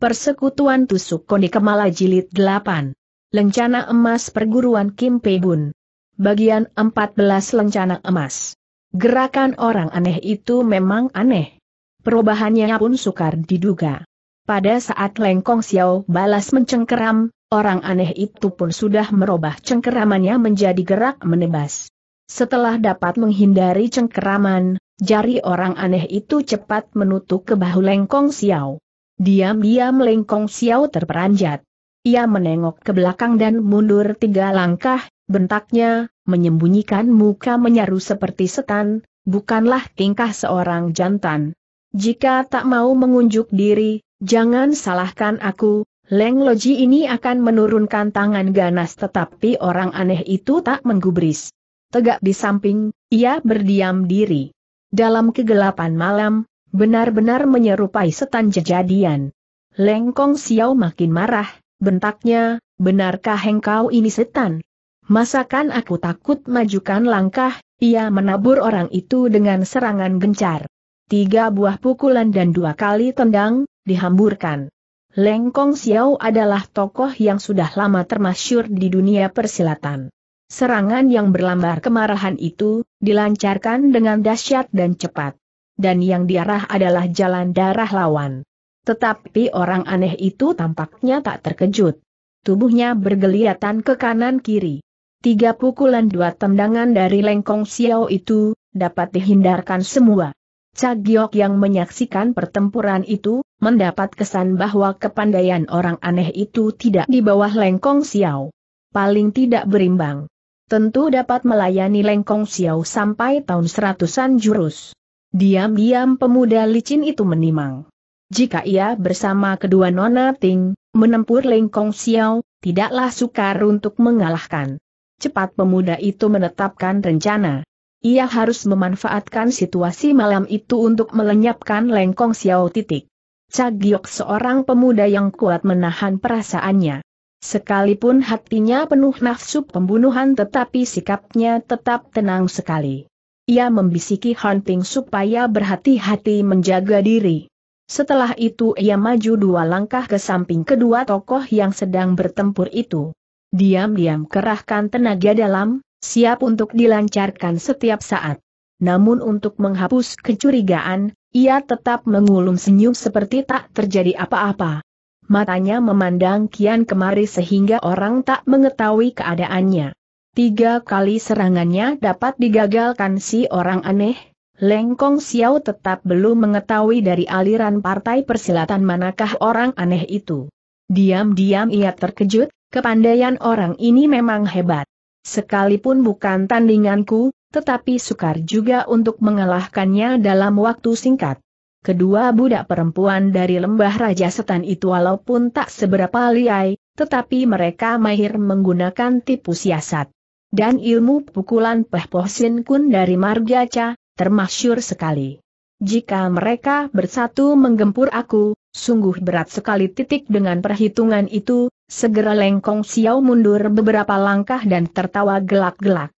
Persekutuan Tusuk Koni Kemala Jilid 8. Lencana Emas Perguruan Kim Pebun. Bagian 14 Lencana Emas. Gerakan orang aneh itu memang aneh. Perubahannya pun sukar diduga. Pada saat Lengkong Xiao balas mencengkeram, orang aneh itu pun sudah merubah cengkeramannya menjadi gerak menebas. Setelah dapat menghindari cengkeraman, jari orang aneh itu cepat menutup ke bahu Lengkong Xiao. Diam-diam Lengkong Xiao terperanjat. Ia menengok ke belakang dan mundur tiga langkah, bentaknya, menyembunyikan muka menyaru seperti setan, bukanlah tingkah seorang jantan. Jika tak mau mengunjuk diri, jangan salahkan aku, Leng Loji ini akan menurunkan tangan ganas tetapi orang aneh itu tak menggubris. Tegak di samping, ia berdiam diri. Dalam kegelapan malam, Benar-benar menyerupai setan jejadian. Lengkong Xiao makin marah, bentaknya, benarkah engkau ini setan? Masakan aku takut majukan langkah, ia menabur orang itu dengan serangan gencar. Tiga buah pukulan dan dua kali tendang, dihamburkan. Lengkong Xiao adalah tokoh yang sudah lama termasyur di dunia persilatan. Serangan yang berlambar kemarahan itu, dilancarkan dengan dahsyat dan cepat dan yang diarah adalah jalan darah lawan. Tetapi orang aneh itu tampaknya tak terkejut. Tubuhnya bergeliatan ke kanan-kiri. Tiga pukulan dua tendangan dari Lengkong Xiao itu, dapat dihindarkan semua. Cagiok yang menyaksikan pertempuran itu, mendapat kesan bahwa kepandaian orang aneh itu tidak di bawah Lengkong Xiao. Paling tidak berimbang. Tentu dapat melayani Lengkong Xiao sampai tahun seratusan jurus. Diam-diam pemuda licin itu menimang. Jika ia bersama kedua nona Ting, menempuh lengkong Xiao, tidaklah sukar untuk mengalahkan. Cepat pemuda itu menetapkan rencana. Ia harus memanfaatkan situasi malam itu untuk melenyapkan lengkong Xiao titik. Cagiok seorang pemuda yang kuat menahan perasaannya. Sekalipun hatinya penuh nafsu pembunuhan tetapi sikapnya tetap tenang sekali ia membisiki Han Ping supaya berhati-hati menjaga diri. Setelah itu ia maju dua langkah ke samping kedua tokoh yang sedang bertempur itu. Diam-diam kerahkan tenaga dalam, siap untuk dilancarkan setiap saat. Namun untuk menghapus kecurigaan, ia tetap mengulum senyum seperti tak terjadi apa-apa. Matanya memandang kian kemari sehingga orang tak mengetahui keadaannya. Tiga kali serangannya dapat digagalkan si orang aneh, Lengkong Xiao tetap belum mengetahui dari aliran partai persilatan manakah orang aneh itu. Diam-diam ia terkejut, kepandaian orang ini memang hebat. Sekalipun bukan tandinganku, tetapi sukar juga untuk mengalahkannya dalam waktu singkat. Kedua budak perempuan dari lembah Raja Setan itu walaupun tak seberapa liai, tetapi mereka mahir menggunakan tipu siasat. Dan ilmu pukulan Pehpoh Sin Kun dari Margaca, termasyur sekali. Jika mereka bersatu menggempur aku, sungguh berat sekali titik dengan perhitungan itu, segera Lengkong Xiao mundur beberapa langkah dan tertawa gelak-gelak.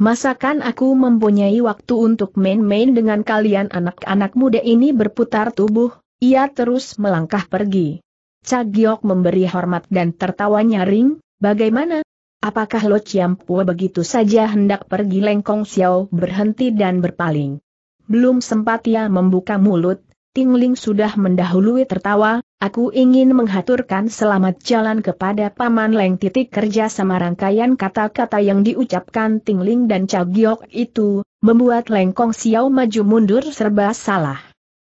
Masakan aku mempunyai waktu untuk main-main dengan kalian anak-anak muda ini berputar tubuh, ia terus melangkah pergi. Cagiok memberi hormat dan tertawa nyaring, bagaimana, Apakah Lo ciampu begitu saja hendak pergi Lengkong Xiao berhenti dan berpaling? Belum sempat ia membuka mulut, Tingling sudah mendahului tertawa, aku ingin menghaturkan selamat jalan kepada Paman Leng titik kerja sama rangkaian kata-kata yang diucapkan Tingling dan Cagiok itu, membuat Lengkong Xiao maju mundur serba salah.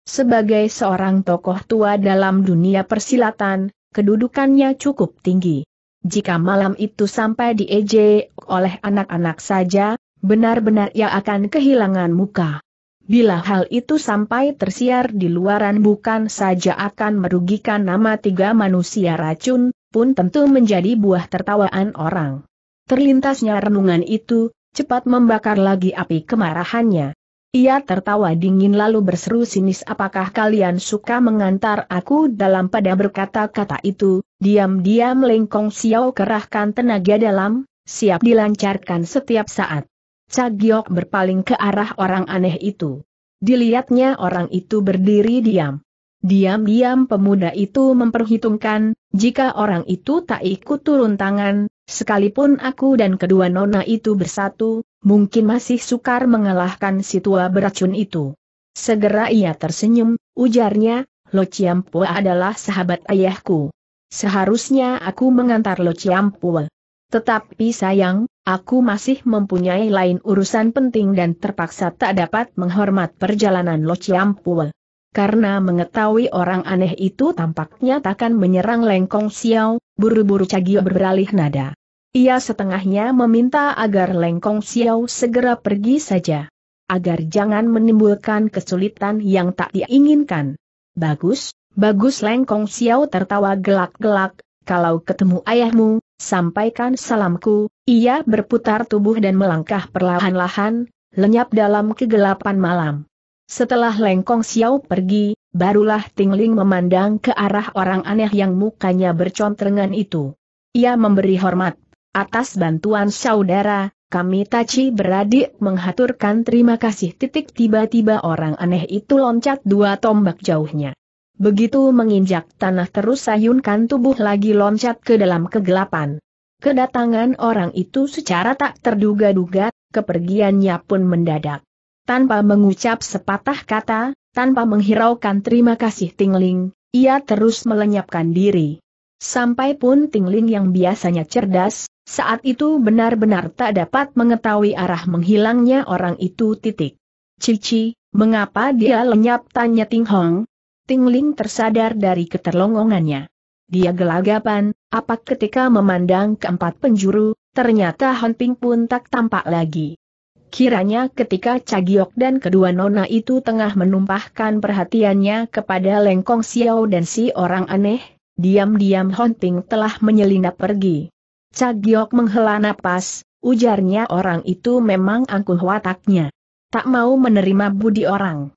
Sebagai seorang tokoh tua dalam dunia persilatan, kedudukannya cukup tinggi jika malam itu sampai diejek oleh anak-anak saja, benar-benar ia akan kehilangan muka. Bila hal itu sampai tersiar di luaran bukan saja akan merugikan nama tiga manusia racun, pun tentu menjadi buah tertawaan orang. Terlintasnya renungan itu, cepat membakar lagi api kemarahannya. Ia tertawa dingin lalu berseru sinis apakah kalian suka mengantar aku dalam pada berkata-kata itu, diam-diam Lengkong Xiao kerahkan tenaga dalam, siap dilancarkan setiap saat. Cagiok berpaling ke arah orang aneh itu. Dilihatnya orang itu berdiri diam. Diam-diam pemuda itu memperhitungkan, jika orang itu tak ikut turun tangan, sekalipun aku dan kedua nona itu bersatu, mungkin masih sukar mengalahkan si tua beracun itu. Segera ia tersenyum, ujarnya, Lo Chiampu adalah sahabat ayahku. Seharusnya aku mengantar Lo Chiampu. Tetapi sayang, aku masih mempunyai lain urusan penting dan terpaksa tak dapat menghormat perjalanan Lo Chiampu. Karena mengetahui orang aneh itu tampaknya takkan menyerang Lengkong Xiao, buru-buru Cagio beralih nada. Ia setengahnya meminta agar Lengkong Xiao segera pergi saja. Agar jangan menimbulkan kesulitan yang tak diinginkan. Bagus, bagus Lengkong Xiao tertawa gelak-gelak, kalau ketemu ayahmu, sampaikan salamku, ia berputar tubuh dan melangkah perlahan-lahan, lenyap dalam kegelapan malam. Setelah Lengkong Xiao pergi, barulah Tingling memandang ke arah orang aneh yang mukanya bercontrengan itu. Ia memberi hormat Atas bantuan saudara, kami Taci beradik menghaturkan terima kasih titik tiba-tiba orang aneh itu loncat dua tombak jauhnya. Begitu menginjak tanah terus sayunkan tubuh lagi loncat ke dalam kegelapan. Kedatangan orang itu secara tak terduga-duga, kepergiannya pun mendadak. Tanpa mengucap sepatah kata, tanpa menghiraukan terima kasih Tingling, ia terus melenyapkan diri. Sampai pun Tingling yang biasanya cerdas, saat itu benar-benar tak dapat mengetahui arah menghilangnya orang itu titik. Cici, mengapa dia lenyap tanya Ting Hong? Ting Ling tersadar dari keterlongongannya. Dia gelagapan, apa ketika memandang keempat penjuru, ternyata Han Ping pun tak tampak lagi. Kiranya ketika Cagiok dan kedua nona itu tengah menumpahkan perhatiannya kepada Lengkong Xiao dan si orang aneh, diam-diam Hon Ping telah menyelinap pergi. Cagiok menghela napas, ujarnya orang itu memang angkuh wataknya. Tak mau menerima budi orang.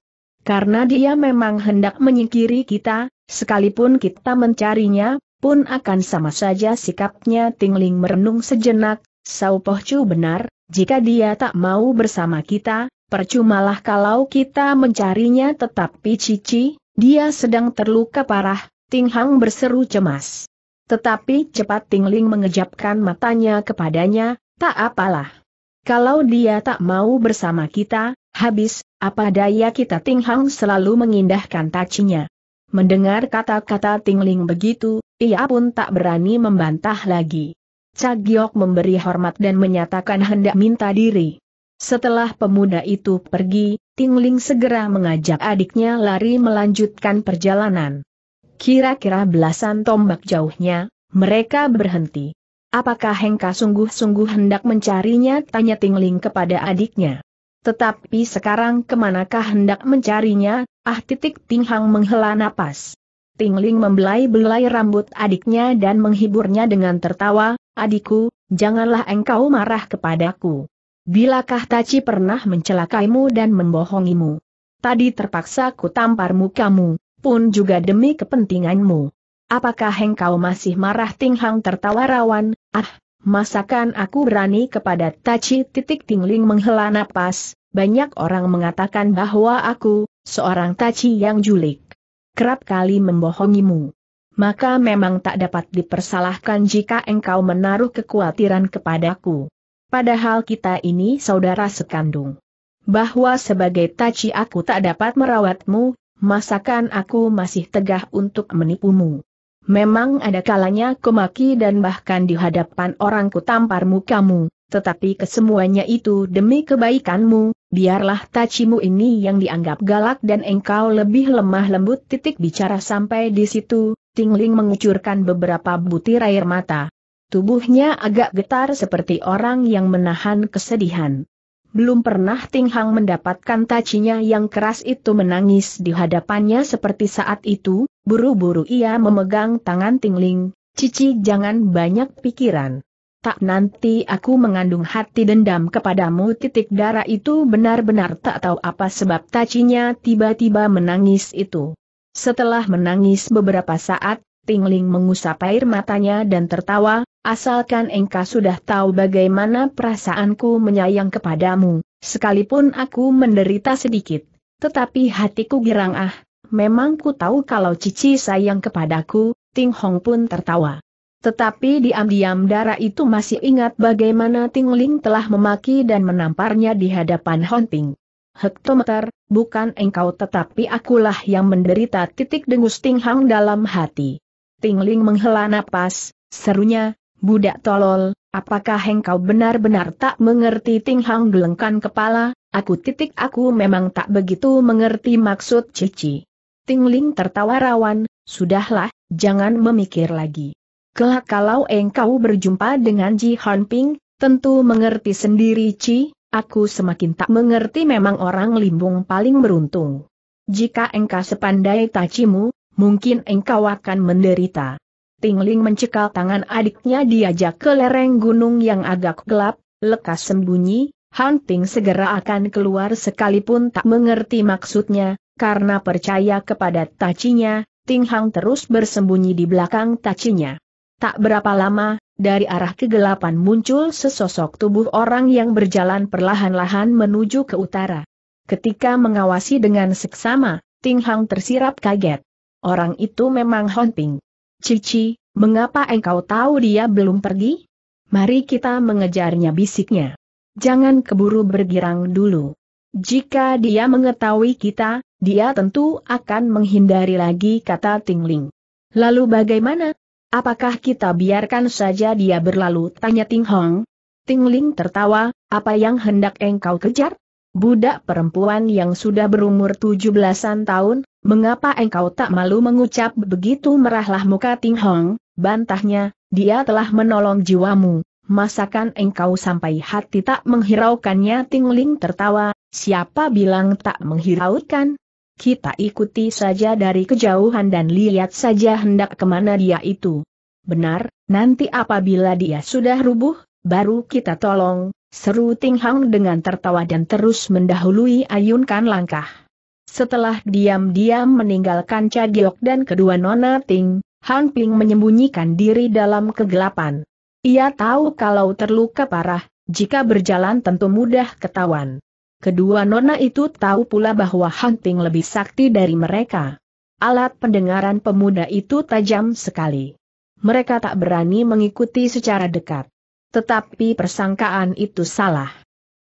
Karena dia memang hendak menyingkiri kita, sekalipun kita mencarinya, pun akan sama saja sikapnya tingling merenung sejenak, Sao Pohcu benar, jika dia tak mau bersama kita, percumalah kalau kita mencarinya tetapi Cici, dia sedang terluka parah, Ting berseru cemas. Tetapi cepat Tingling mengejapkan matanya kepadanya, tak apalah. Kalau dia tak mau bersama kita, habis, apa daya kita Hang selalu mengindahkan tacinya. Mendengar kata-kata Tingling begitu, ia pun tak berani membantah lagi. Cagiok memberi hormat dan menyatakan hendak minta diri. Setelah pemuda itu pergi, Tingling segera mengajak adiknya lari melanjutkan perjalanan kira-kira belasan tombak jauhnya, mereka berhenti. Apakah Hengka sungguh-sungguh hendak mencarinya? Tanya Tingling kepada adiknya. Tetapi sekarang kemanakah hendak mencarinya? Ah titik Tinghang menghela napas. Tingling membelai-belai rambut adiknya dan menghiburnya dengan tertawa, adikku, janganlah engkau marah kepadaku. Bilakah Taci pernah mencelakaimu dan membohongimu? Tadi terpaksa ku tampar mukamu, pun juga demi kepentinganmu. Apakah engkau masih marah Ting tertawa rawan, ah, masakan aku berani kepada Taci titik tingling menghela napas, banyak orang mengatakan bahwa aku, seorang Taci yang julik. Kerap kali membohongimu. Maka memang tak dapat dipersalahkan jika engkau menaruh kekhawatiran kepadaku. Padahal kita ini saudara sekandung. Bahwa sebagai Taci aku tak dapat merawatmu, masakan aku masih tegah untuk menipumu. Memang ada kalanya kumaki dan bahkan di hadapan orang kutampar mukamu, tetapi kesemuanya itu demi kebaikanmu, biarlah tacimu ini yang dianggap galak dan engkau lebih lemah lembut titik bicara sampai di situ, Tingling mengucurkan beberapa butir air mata. Tubuhnya agak getar seperti orang yang menahan kesedihan belum pernah Ting Hang mendapatkan tacinya yang keras itu menangis di hadapannya seperti saat itu, buru-buru ia memegang tangan Ting Ling, Cici jangan banyak pikiran. Tak nanti aku mengandung hati dendam kepadamu titik darah itu benar-benar tak tahu apa sebab tacinya tiba-tiba menangis itu. Setelah menangis beberapa saat, Tingling mengusap air matanya dan tertawa, asalkan engkau sudah tahu bagaimana perasaanku menyayang kepadamu, sekalipun aku menderita sedikit, tetapi hatiku girang ah, memang ku tahu kalau Cici sayang kepadaku, Ting Hong pun tertawa. Tetapi diam-diam darah itu masih ingat bagaimana Tingling telah memaki dan menamparnya di hadapan Honting. Hektometer, bukan engkau tetapi akulah yang menderita titik dengus Ting Hang dalam hati. Pingling menghela napas, serunya, budak tolol, apakah engkau benar-benar tak mengerti Ting Hang gelengkan kepala, aku titik aku memang tak begitu mengerti maksud Cici. Tingling tertawa rawan, sudahlah, jangan memikir lagi. Kelak kalau engkau berjumpa dengan Ji Han Ping, tentu mengerti sendiri Ci, aku semakin tak mengerti memang orang limbung paling beruntung. Jika engkau sepandai tacimu, mungkin engkau akan menderita. Tingling mencekal tangan adiknya diajak ke lereng gunung yang agak gelap, lekas sembunyi, Hunting segera akan keluar sekalipun tak mengerti maksudnya, karena percaya kepada tacinya, Ting Hang terus bersembunyi di belakang tacinya. Tak berapa lama, dari arah kegelapan muncul sesosok tubuh orang yang berjalan perlahan-lahan menuju ke utara. Ketika mengawasi dengan seksama, Ting Hang tersirap kaget. Orang itu memang Honping. Cici, mengapa engkau tahu dia belum pergi? Mari kita mengejarnya bisiknya. Jangan keburu bergirang dulu. Jika dia mengetahui kita, dia tentu akan menghindari lagi kata Tingling. Lalu bagaimana? Apakah kita biarkan saja dia berlalu? Tanya Ting Hong. Tingling tertawa, apa yang hendak engkau kejar? Budak perempuan yang sudah berumur tujuh belasan tahun, Mengapa engkau tak malu mengucap begitu merahlah muka Ting Hong, bantahnya, dia telah menolong jiwamu, masakan engkau sampai hati tak menghiraukannya Ting Ling tertawa, siapa bilang tak menghiraukan? Kita ikuti saja dari kejauhan dan lihat saja hendak kemana dia itu. Benar, nanti apabila dia sudah rubuh, baru kita tolong, seru Ting Hong dengan tertawa dan terus mendahului ayunkan langkah. Setelah diam-diam meninggalkan Cagiok dan kedua Nona Ting, Han Ping menyembunyikan diri dalam kegelapan. Ia tahu kalau terluka parah, jika berjalan tentu mudah ketahuan. Kedua Nona itu tahu pula bahwa Han Ping lebih sakti dari mereka. Alat pendengaran pemuda itu tajam sekali. Mereka tak berani mengikuti secara dekat. Tetapi persangkaan itu salah.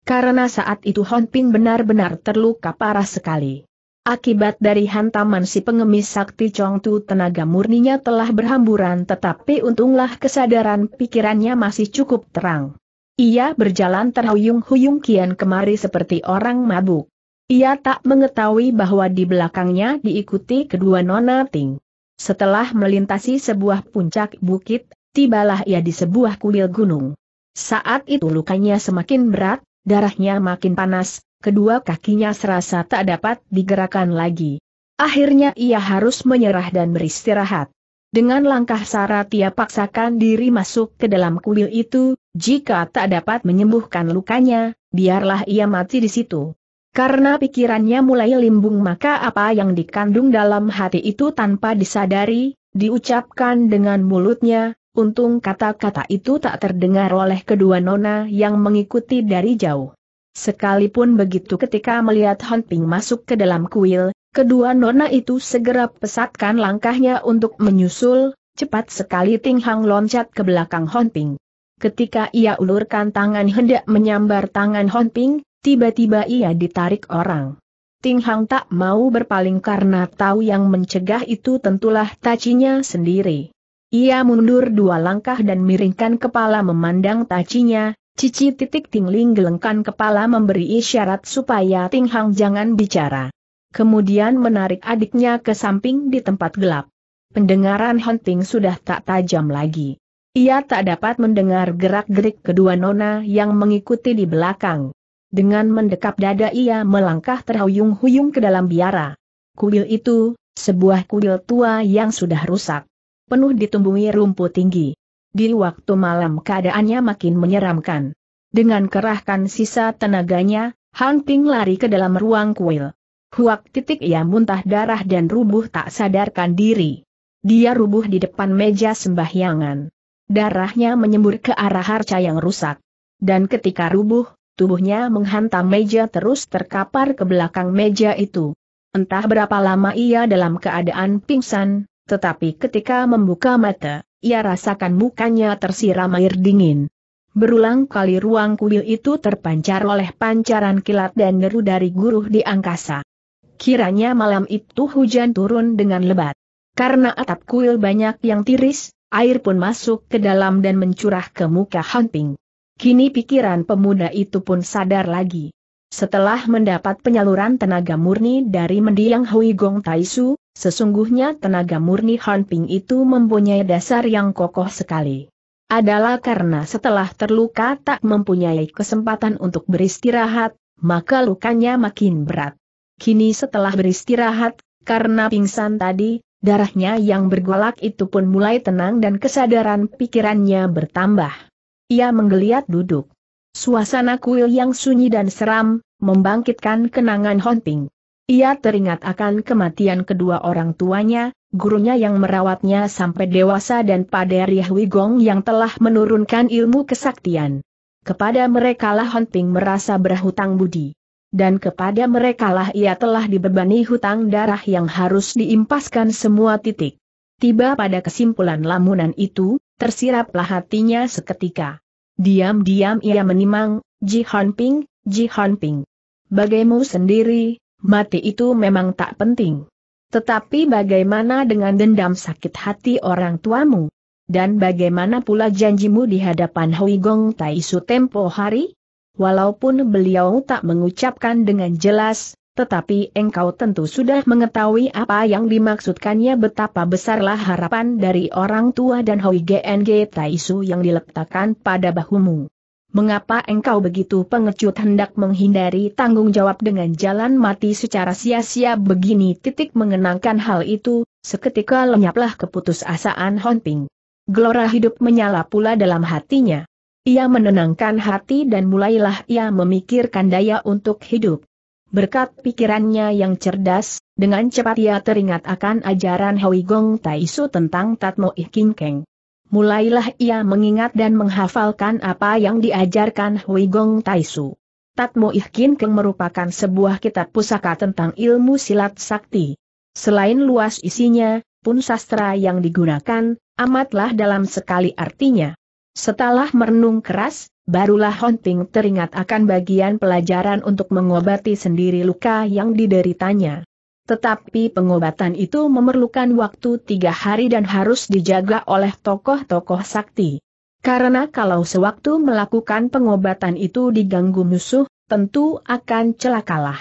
Karena saat itu Hon Ping benar-benar terluka parah sekali. Akibat dari hantaman si pengemis sakti Chong Tu, tenaga murninya telah berhamburan tetapi untunglah kesadaran pikirannya masih cukup terang. Ia berjalan terhuyung-huyung kian kemari seperti orang mabuk. Ia tak mengetahui bahwa di belakangnya diikuti kedua nona Ting. Setelah melintasi sebuah puncak bukit, tibalah ia di sebuah kuil gunung. Saat itu lukanya semakin berat, darahnya makin panas, kedua kakinya serasa tak dapat digerakkan lagi. Akhirnya ia harus menyerah dan beristirahat. Dengan langkah sarat ia paksakan diri masuk ke dalam kuil itu, jika tak dapat menyembuhkan lukanya, biarlah ia mati di situ. Karena pikirannya mulai limbung maka apa yang dikandung dalam hati itu tanpa disadari, diucapkan dengan mulutnya, untung kata-kata itu tak terdengar oleh kedua nona yang mengikuti dari jauh. Sekalipun begitu ketika melihat Han masuk ke dalam kuil, kedua nona itu segera pesatkan langkahnya untuk menyusul, cepat sekali Ting Hang loncat ke belakang Han Ketika ia ulurkan tangan hendak menyambar tangan Han tiba-tiba ia ditarik orang. Ting Hang tak mau berpaling karena tahu yang mencegah itu tentulah tacinya sendiri. Ia mundur dua langkah dan miringkan kepala memandang tacinya, Cici titik tingling gelengkan kepala memberi isyarat supaya Ting Hang jangan bicara. Kemudian menarik adiknya ke samping di tempat gelap. Pendengaran Hunting sudah tak tajam lagi. Ia tak dapat mendengar gerak-gerik kedua nona yang mengikuti di belakang. Dengan mendekap dada ia melangkah terhuyung-huyung ke dalam biara. Kuil itu, sebuah kuil tua yang sudah rusak. Penuh ditumbuhi rumput tinggi. Di waktu malam keadaannya makin menyeramkan. Dengan kerahkan sisa tenaganya, Hang Ping lari ke dalam ruang kuil. Huak titik ia muntah darah dan rubuh tak sadarkan diri. Dia rubuh di depan meja sembahyangan. Darahnya menyembur ke arah harca yang rusak. Dan ketika rubuh, tubuhnya menghantam meja terus terkapar ke belakang meja itu. Entah berapa lama ia dalam keadaan pingsan, tetapi ketika membuka mata, ia rasakan mukanya tersiram air dingin. Berulang kali ruang kuil itu terpancar oleh pancaran kilat dan deru dari guruh di angkasa. Kiranya malam itu hujan turun dengan lebat. Karena atap kuil banyak yang tiris, air pun masuk ke dalam dan mencurah ke muka Hunting. Kini pikiran pemuda itu pun sadar lagi. Setelah mendapat penyaluran tenaga murni dari mendiang Hui Gong Taisu, sesungguhnya tenaga murni Han Ping itu mempunyai dasar yang kokoh sekali. Adalah karena setelah terluka tak mempunyai kesempatan untuk beristirahat, maka lukanya makin berat. Kini setelah beristirahat, karena pingsan tadi, darahnya yang bergolak itu pun mulai tenang dan kesadaran pikirannya bertambah. Ia menggeliat duduk. Suasana kuil yang sunyi dan seram, membangkitkan kenangan Honping. Ia teringat akan kematian kedua orang tuanya, gurunya yang merawatnya sampai dewasa dan Paderi Huigong Gong yang telah menurunkan ilmu kesaktian. Kepada merekalah Honping merasa berhutang budi. Dan kepada merekalah ia telah dibebani hutang darah yang harus diimpaskan semua titik. Tiba pada kesimpulan lamunan itu, tersiraplah hatinya seketika. Diam-diam ia menimang, Ji Hanping, Ji Hanping. Bagaimu sendiri, mati itu memang tak penting. Tetapi bagaimana dengan dendam sakit hati orang tuamu? Dan bagaimana pula janjimu di hadapan Hui Gong Taisu tempo hari? Walaupun beliau tak mengucapkan dengan jelas, tetapi engkau tentu sudah mengetahui apa yang dimaksudkannya betapa besarlah harapan dari orang tua dan Hoi GNG Taisu yang diletakkan pada bahumu. Mengapa engkau begitu pengecut hendak menghindari tanggung jawab dengan jalan mati secara sia-sia begini titik mengenangkan hal itu, seketika lenyaplah keputusasaan Honping. Gelora hidup menyala pula dalam hatinya. Ia menenangkan hati dan mulailah ia memikirkan daya untuk hidup. Berkat pikirannya yang cerdas, dengan cepat ia teringat akan ajaran Hui Gong Taisu tentang Tatmo Ih Keng. Mulailah ia mengingat dan menghafalkan apa yang diajarkan Hui Gong Taisu. Tatmo Ih Keng merupakan sebuah kitab pusaka tentang ilmu silat sakti. Selain luas isinya, pun sastra yang digunakan, amatlah dalam sekali artinya. Setelah merenung keras, Barulah Hunting teringat akan bagian pelajaran untuk mengobati sendiri luka yang dideritanya. Tetapi pengobatan itu memerlukan waktu tiga hari dan harus dijaga oleh tokoh-tokoh sakti. Karena kalau sewaktu melakukan pengobatan itu diganggu musuh, tentu akan celakalah.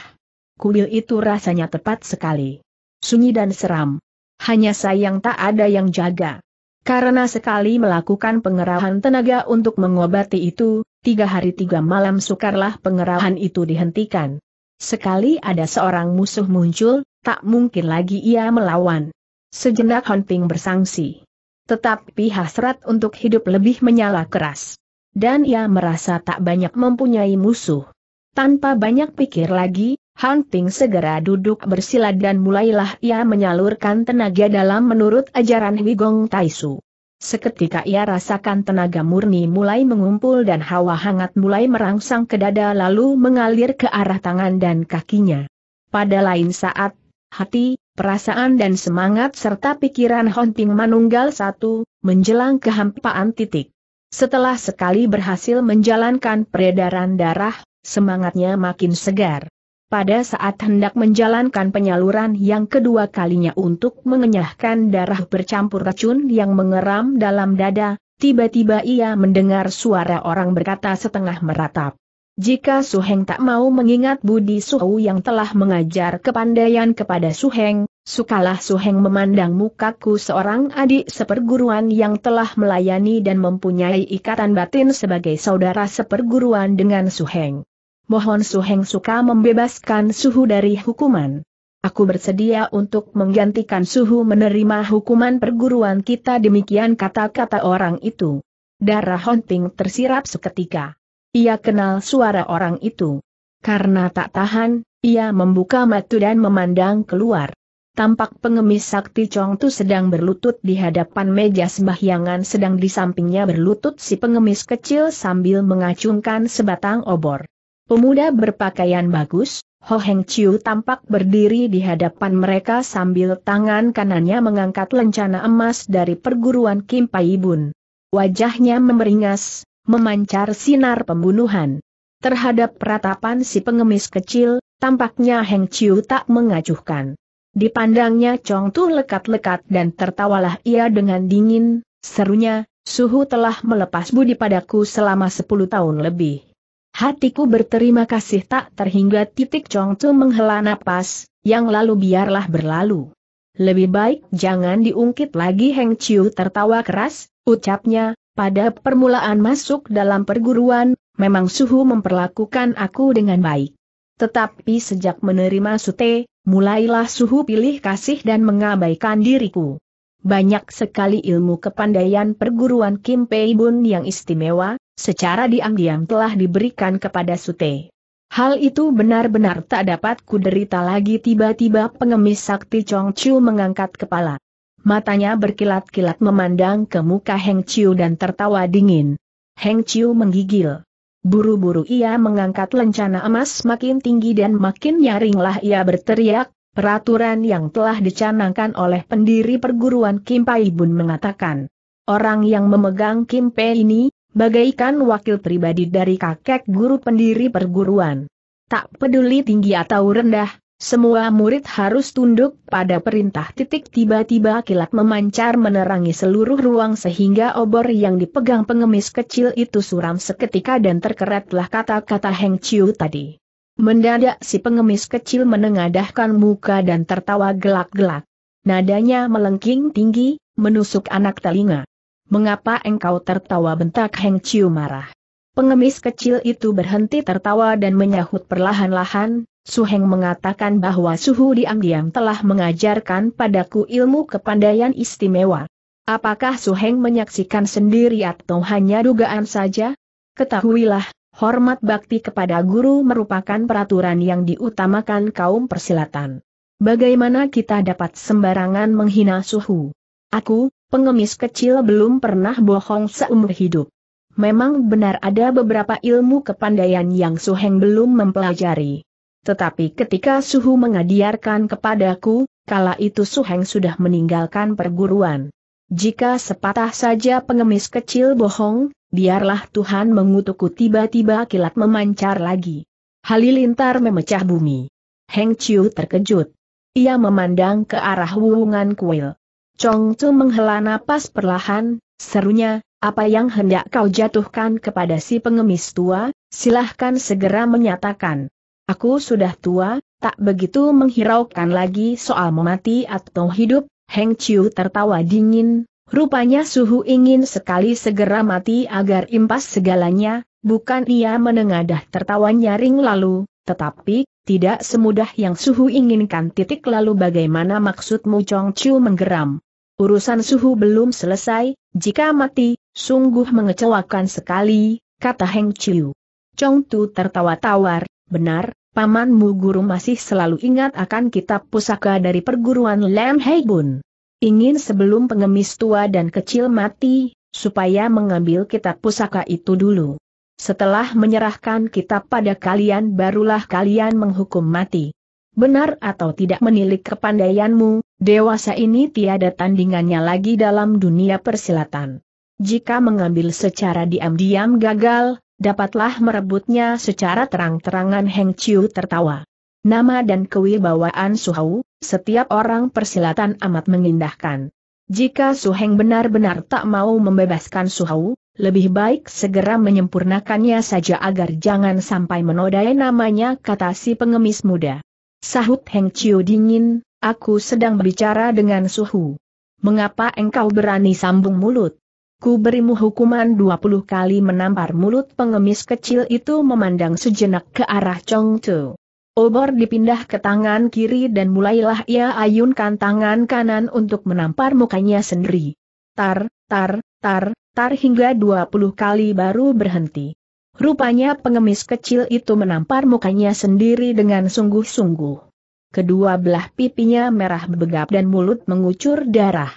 Kuil itu rasanya tepat sekali. Sunyi dan seram. Hanya sayang tak ada yang jaga. Karena sekali melakukan pengerahan tenaga untuk mengobati itu, tiga hari tiga malam sukarlah pengerahan itu dihentikan. Sekali ada seorang musuh muncul, tak mungkin lagi ia melawan. Sejenak Honping bersangsi. Tetapi hasrat untuk hidup lebih menyala keras. Dan ia merasa tak banyak mempunyai musuh. Tanpa banyak pikir lagi, Han Ting segera duduk bersila dan mulailah ia menyalurkan tenaga dalam menurut ajaran Wigong Taisu. Seketika ia rasakan tenaga murni mulai mengumpul dan hawa hangat mulai merangsang ke dada lalu mengalir ke arah tangan dan kakinya. Pada lain saat, hati, perasaan dan semangat serta pikiran Hunting Ting manunggal satu, menjelang kehampaan titik. Setelah sekali berhasil menjalankan peredaran darah, semangatnya makin segar. Pada saat hendak menjalankan penyaluran yang kedua kalinya untuk mengenyahkan darah bercampur racun yang mengeram dalam dada, tiba-tiba ia mendengar suara orang berkata setengah meratap. Jika Suheng tak mau mengingat budi Suhu yang telah mengajar kepandaian kepada Suheng, sukalah Suheng memandang mukaku seorang adik seperguruan yang telah melayani dan mempunyai ikatan batin sebagai saudara seperguruan dengan Suheng mohon Suheng suka membebaskan Suhu dari hukuman. Aku bersedia untuk menggantikan Suhu menerima hukuman perguruan kita demikian kata-kata orang itu. Darah Honting tersirap seketika. Ia kenal suara orang itu. Karena tak tahan, ia membuka mata dan memandang keluar. Tampak pengemis sakti Chong tu sedang berlutut di hadapan meja sembahyangan sedang di sampingnya berlutut si pengemis kecil sambil mengacungkan sebatang obor. Pemuda berpakaian bagus, Ho Heng Chiu tampak berdiri di hadapan mereka sambil tangan kanannya mengangkat lencana emas dari perguruan Kim Pai Bun. Wajahnya memeringas, memancar sinar pembunuhan. Terhadap peratapan si pengemis kecil, tampaknya Heng Chiu tak mengacuhkan. Dipandangnya Chong Tu lekat-lekat dan tertawalah ia dengan dingin, serunya, suhu telah melepas budi padaku selama sepuluh tahun lebih. Hatiku berterima kasih tak terhingga titik Chong Tu menghela napas, yang lalu biarlah berlalu. Lebih baik jangan diungkit lagi Heng Chiu tertawa keras, ucapnya, pada permulaan masuk dalam perguruan, memang suhu memperlakukan aku dengan baik. Tetapi sejak menerima sute, mulailah suhu pilih kasih dan mengabaikan diriku. Banyak sekali ilmu kepandaian perguruan Kim Pei Bun yang istimewa, secara diam-diam telah diberikan kepada Sute. Hal itu benar-benar tak dapat kuderita lagi tiba-tiba pengemis sakti Chong Chu mengangkat kepala. Matanya berkilat-kilat memandang ke muka Heng Chiu dan tertawa dingin. Heng Chiu menggigil. Buru-buru ia mengangkat lencana emas makin tinggi dan makin nyaringlah ia berteriak, peraturan yang telah dicanangkan oleh pendiri perguruan Kim Pai Bun mengatakan. Orang yang memegang Kim Pai ini, bagaikan wakil pribadi dari kakek guru pendiri perguruan. Tak peduli tinggi atau rendah, semua murid harus tunduk pada perintah titik tiba-tiba kilat memancar menerangi seluruh ruang sehingga obor yang dipegang pengemis kecil itu suram seketika dan terkeretlah kata-kata Heng Chiu tadi. Mendadak si pengemis kecil menengadahkan muka dan tertawa gelak-gelak. Nadanya melengking tinggi, menusuk anak telinga. Mengapa engkau tertawa bentak Heng Chiu marah? Pengemis kecil itu berhenti tertawa dan menyahut perlahan-lahan, Su Heng mengatakan bahwa Suhu diam-diam telah mengajarkan padaku ilmu kepandaian istimewa. Apakah Su Heng menyaksikan sendiri atau hanya dugaan saja? Ketahuilah, hormat bakti kepada guru merupakan peraturan yang diutamakan kaum persilatan. Bagaimana kita dapat sembarangan menghina suhu? Aku, pengemis kecil belum pernah bohong seumur hidup. Memang benar ada beberapa ilmu kepandaian yang Su Heng belum mempelajari. Tetapi ketika Suhu mengadiarkan kepadaku, kala itu Su Heng sudah meninggalkan perguruan. Jika sepatah saja pengemis kecil bohong, biarlah Tuhan mengutukku tiba-tiba kilat memancar lagi. Halilintar memecah bumi. Heng Chiu terkejut. Ia memandang ke arah wulungan kuil. Chong Chu menghela napas perlahan, serunya, apa yang hendak kau jatuhkan kepada si pengemis tua, silahkan segera menyatakan. Aku sudah tua, tak begitu menghiraukan lagi soal mati atau hidup, Heng Chiu tertawa dingin, rupanya suhu ingin sekali segera mati agar impas segalanya, bukan ia menengadah tertawa nyaring lalu, tetapi, tidak semudah yang Suhu inginkan titik lalu bagaimana maksudmu Chong Chu menggeram. Urusan Suhu belum selesai, jika mati, sungguh mengecewakan sekali, kata Heng Chiu. Chong Tu tertawa tawar, benar, pamanmu guru masih selalu ingat akan kitab pusaka dari perguruan Lam Bun. Ingin sebelum pengemis tua dan kecil mati, supaya mengambil kitab pusaka itu dulu. Setelah menyerahkan kitab pada kalian barulah kalian menghukum mati. Benar atau tidak menilik kepandaianmu, dewasa ini tiada tandingannya lagi dalam dunia persilatan. Jika mengambil secara diam-diam gagal, dapatlah merebutnya secara terang-terangan Heng Chiu tertawa. Nama dan kewibawaan Suhau, setiap orang persilatan amat mengindahkan. Jika Su Heng benar-benar tak mau membebaskan Suhau, lebih baik segera menyempurnakannya saja agar jangan sampai menodai namanya kata si pengemis muda. Sahut Heng Chiu dingin, aku sedang berbicara dengan suhu. Mengapa engkau berani sambung mulut? Ku berimu hukuman 20 kali menampar mulut pengemis kecil itu memandang sejenak ke arah Chong Tu. Obor dipindah ke tangan kiri dan mulailah ia ayunkan tangan kanan untuk menampar mukanya sendiri. Tar, tar, tar, tar hingga 20 kali baru berhenti. Rupanya pengemis kecil itu menampar mukanya sendiri dengan sungguh-sungguh. Kedua belah pipinya merah begap dan mulut mengucur darah.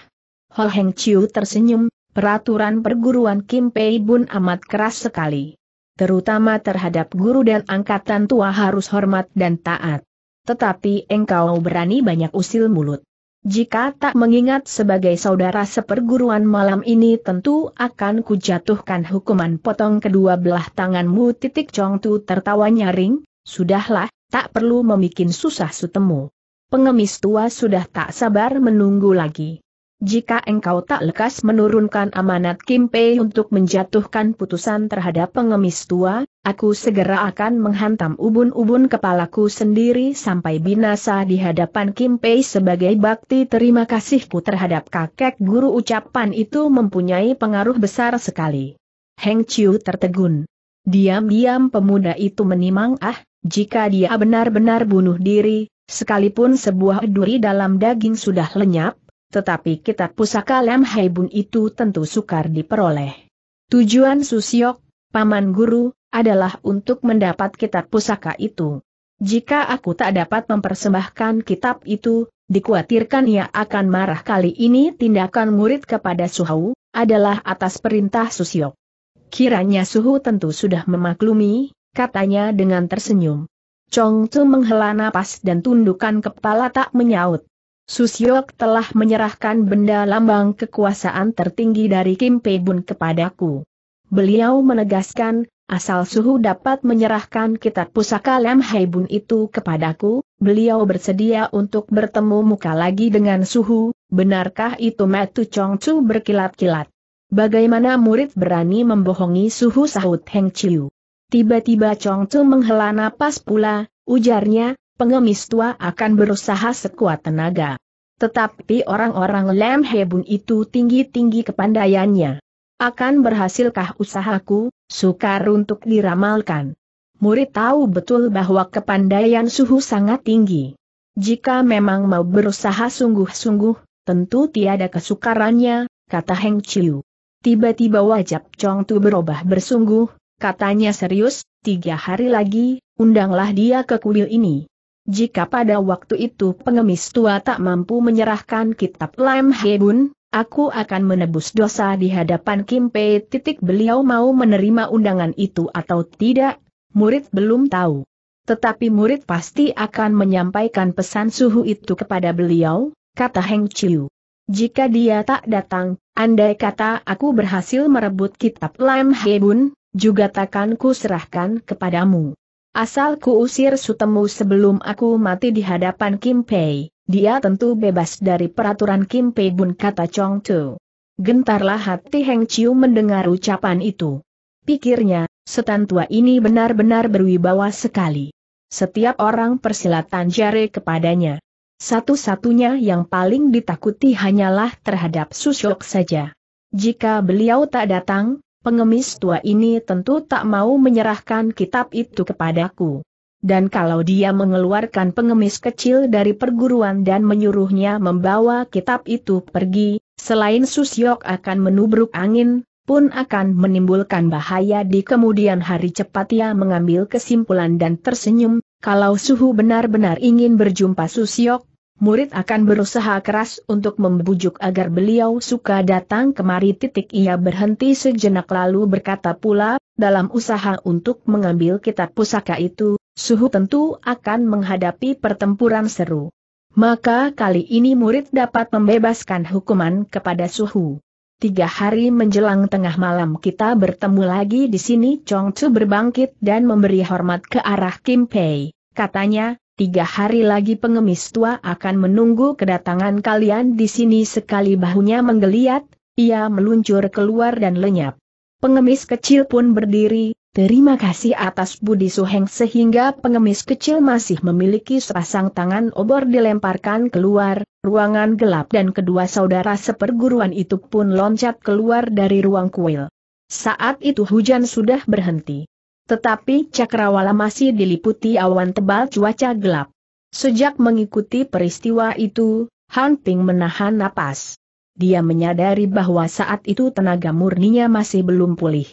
Ho Heng Chiu tersenyum, peraturan perguruan Kim Pei Bun amat keras sekali. Terutama terhadap guru dan angkatan tua harus hormat dan taat. Tetapi engkau berani banyak usil mulut. Jika tak mengingat sebagai saudara seperguruan malam ini tentu akan kujatuhkan hukuman potong kedua belah tanganmu titik congtu tertawa nyaring, sudahlah, tak perlu memikin susah sutemu. Pengemis tua sudah tak sabar menunggu lagi. Jika engkau tak lekas menurunkan amanat Kim Pei untuk menjatuhkan putusan terhadap pengemis tua, aku segera akan menghantam ubun-ubun kepalaku sendiri sampai binasa di hadapan Kim Pei sebagai bakti terima kasihku terhadap kakek guru ucapan itu mempunyai pengaruh besar sekali. Heng Chiu tertegun. Diam-diam pemuda itu menimang ah, jika dia benar-benar bunuh diri, sekalipun sebuah duri dalam daging sudah lenyap, tetapi kitab pusaka Lam Haibun itu tentu sukar diperoleh. Tujuan Susiok, Paman Guru, adalah untuk mendapat kitab pusaka itu. Jika aku tak dapat mempersembahkan kitab itu, dikhawatirkan ia akan marah kali ini tindakan murid kepada Suhu, adalah atas perintah Susiok. Kiranya Suhu tentu sudah memaklumi, katanya dengan tersenyum. Chong Tzu menghela napas dan tundukkan kepala tak menyaut. Susyok telah menyerahkan benda lambang kekuasaan tertinggi dari Kim Pei Bun kepadaku. Beliau menegaskan, asal Suhu dapat menyerahkan kitab pusaka Lam Hai Bun itu kepadaku, beliau bersedia untuk bertemu muka lagi dengan Suhu, benarkah itu Matu Chong Chu berkilat-kilat? Bagaimana murid berani membohongi Suhu sahut Heng Chiu? Tiba-tiba Chong Chu menghela napas pula, ujarnya, pengemis tua akan berusaha sekuat tenaga. Tetapi orang-orang Lem Hebun itu tinggi-tinggi kepandaiannya. Akan berhasilkah usahaku, sukar untuk diramalkan. Murid tahu betul bahwa kepandaian suhu sangat tinggi. Jika memang mau berusaha sungguh-sungguh, tentu tiada kesukarannya, kata Heng Chiu. Tiba-tiba wajah Chong Tu berubah bersungguh, katanya serius, tiga hari lagi, undanglah dia ke kuil ini. Jika pada waktu itu pengemis tua tak mampu menyerahkan kitab Lam Hebun, aku akan menebus dosa di hadapan Kim Pei. Titik beliau mau menerima undangan itu atau tidak, murid belum tahu. Tetapi murid pasti akan menyampaikan pesan suhu itu kepada beliau, kata Heng Chiu. Jika dia tak datang, andai kata aku berhasil merebut kitab Lam Hebun, juga takkan ku serahkan kepadamu. Asal ku usir Sutemu sebelum aku mati di hadapan Kim Pei, dia tentu bebas dari peraturan Kim Pei Bun kata Chong Tu. Gentarlah hati Heng Chiu mendengar ucapan itu. Pikirnya, setan tua ini benar-benar berwibawa sekali. Setiap orang persilatan jari kepadanya. Satu-satunya yang paling ditakuti hanyalah terhadap Susyok saja. Jika beliau tak datang, pengemis tua ini tentu tak mau menyerahkan kitab itu kepadaku. Dan kalau dia mengeluarkan pengemis kecil dari perguruan dan menyuruhnya membawa kitab itu pergi, selain Susyok akan menubruk angin, pun akan menimbulkan bahaya di kemudian hari cepat ia mengambil kesimpulan dan tersenyum, kalau Suhu benar-benar ingin berjumpa Susyok, murid akan berusaha keras untuk membujuk agar beliau suka datang kemari. Titik ia berhenti sejenak lalu berkata pula, dalam usaha untuk mengambil kitab pusaka itu, Suhu tentu akan menghadapi pertempuran seru. Maka kali ini murid dapat membebaskan hukuman kepada Suhu. Tiga hari menjelang tengah malam kita bertemu lagi di sini Chong Chu berbangkit dan memberi hormat ke arah Kim Pei. Katanya, tiga hari lagi pengemis tua akan menunggu kedatangan kalian di sini sekali bahunya menggeliat, ia meluncur keluar dan lenyap. Pengemis kecil pun berdiri, terima kasih atas budi suheng sehingga pengemis kecil masih memiliki sepasang tangan obor dilemparkan keluar, ruangan gelap dan kedua saudara seperguruan itu pun loncat keluar dari ruang kuil. Saat itu hujan sudah berhenti. Tetapi Cakrawala masih diliputi awan tebal cuaca gelap. Sejak mengikuti peristiwa itu, Han Ping menahan napas. Dia menyadari bahwa saat itu tenaga murninya masih belum pulih.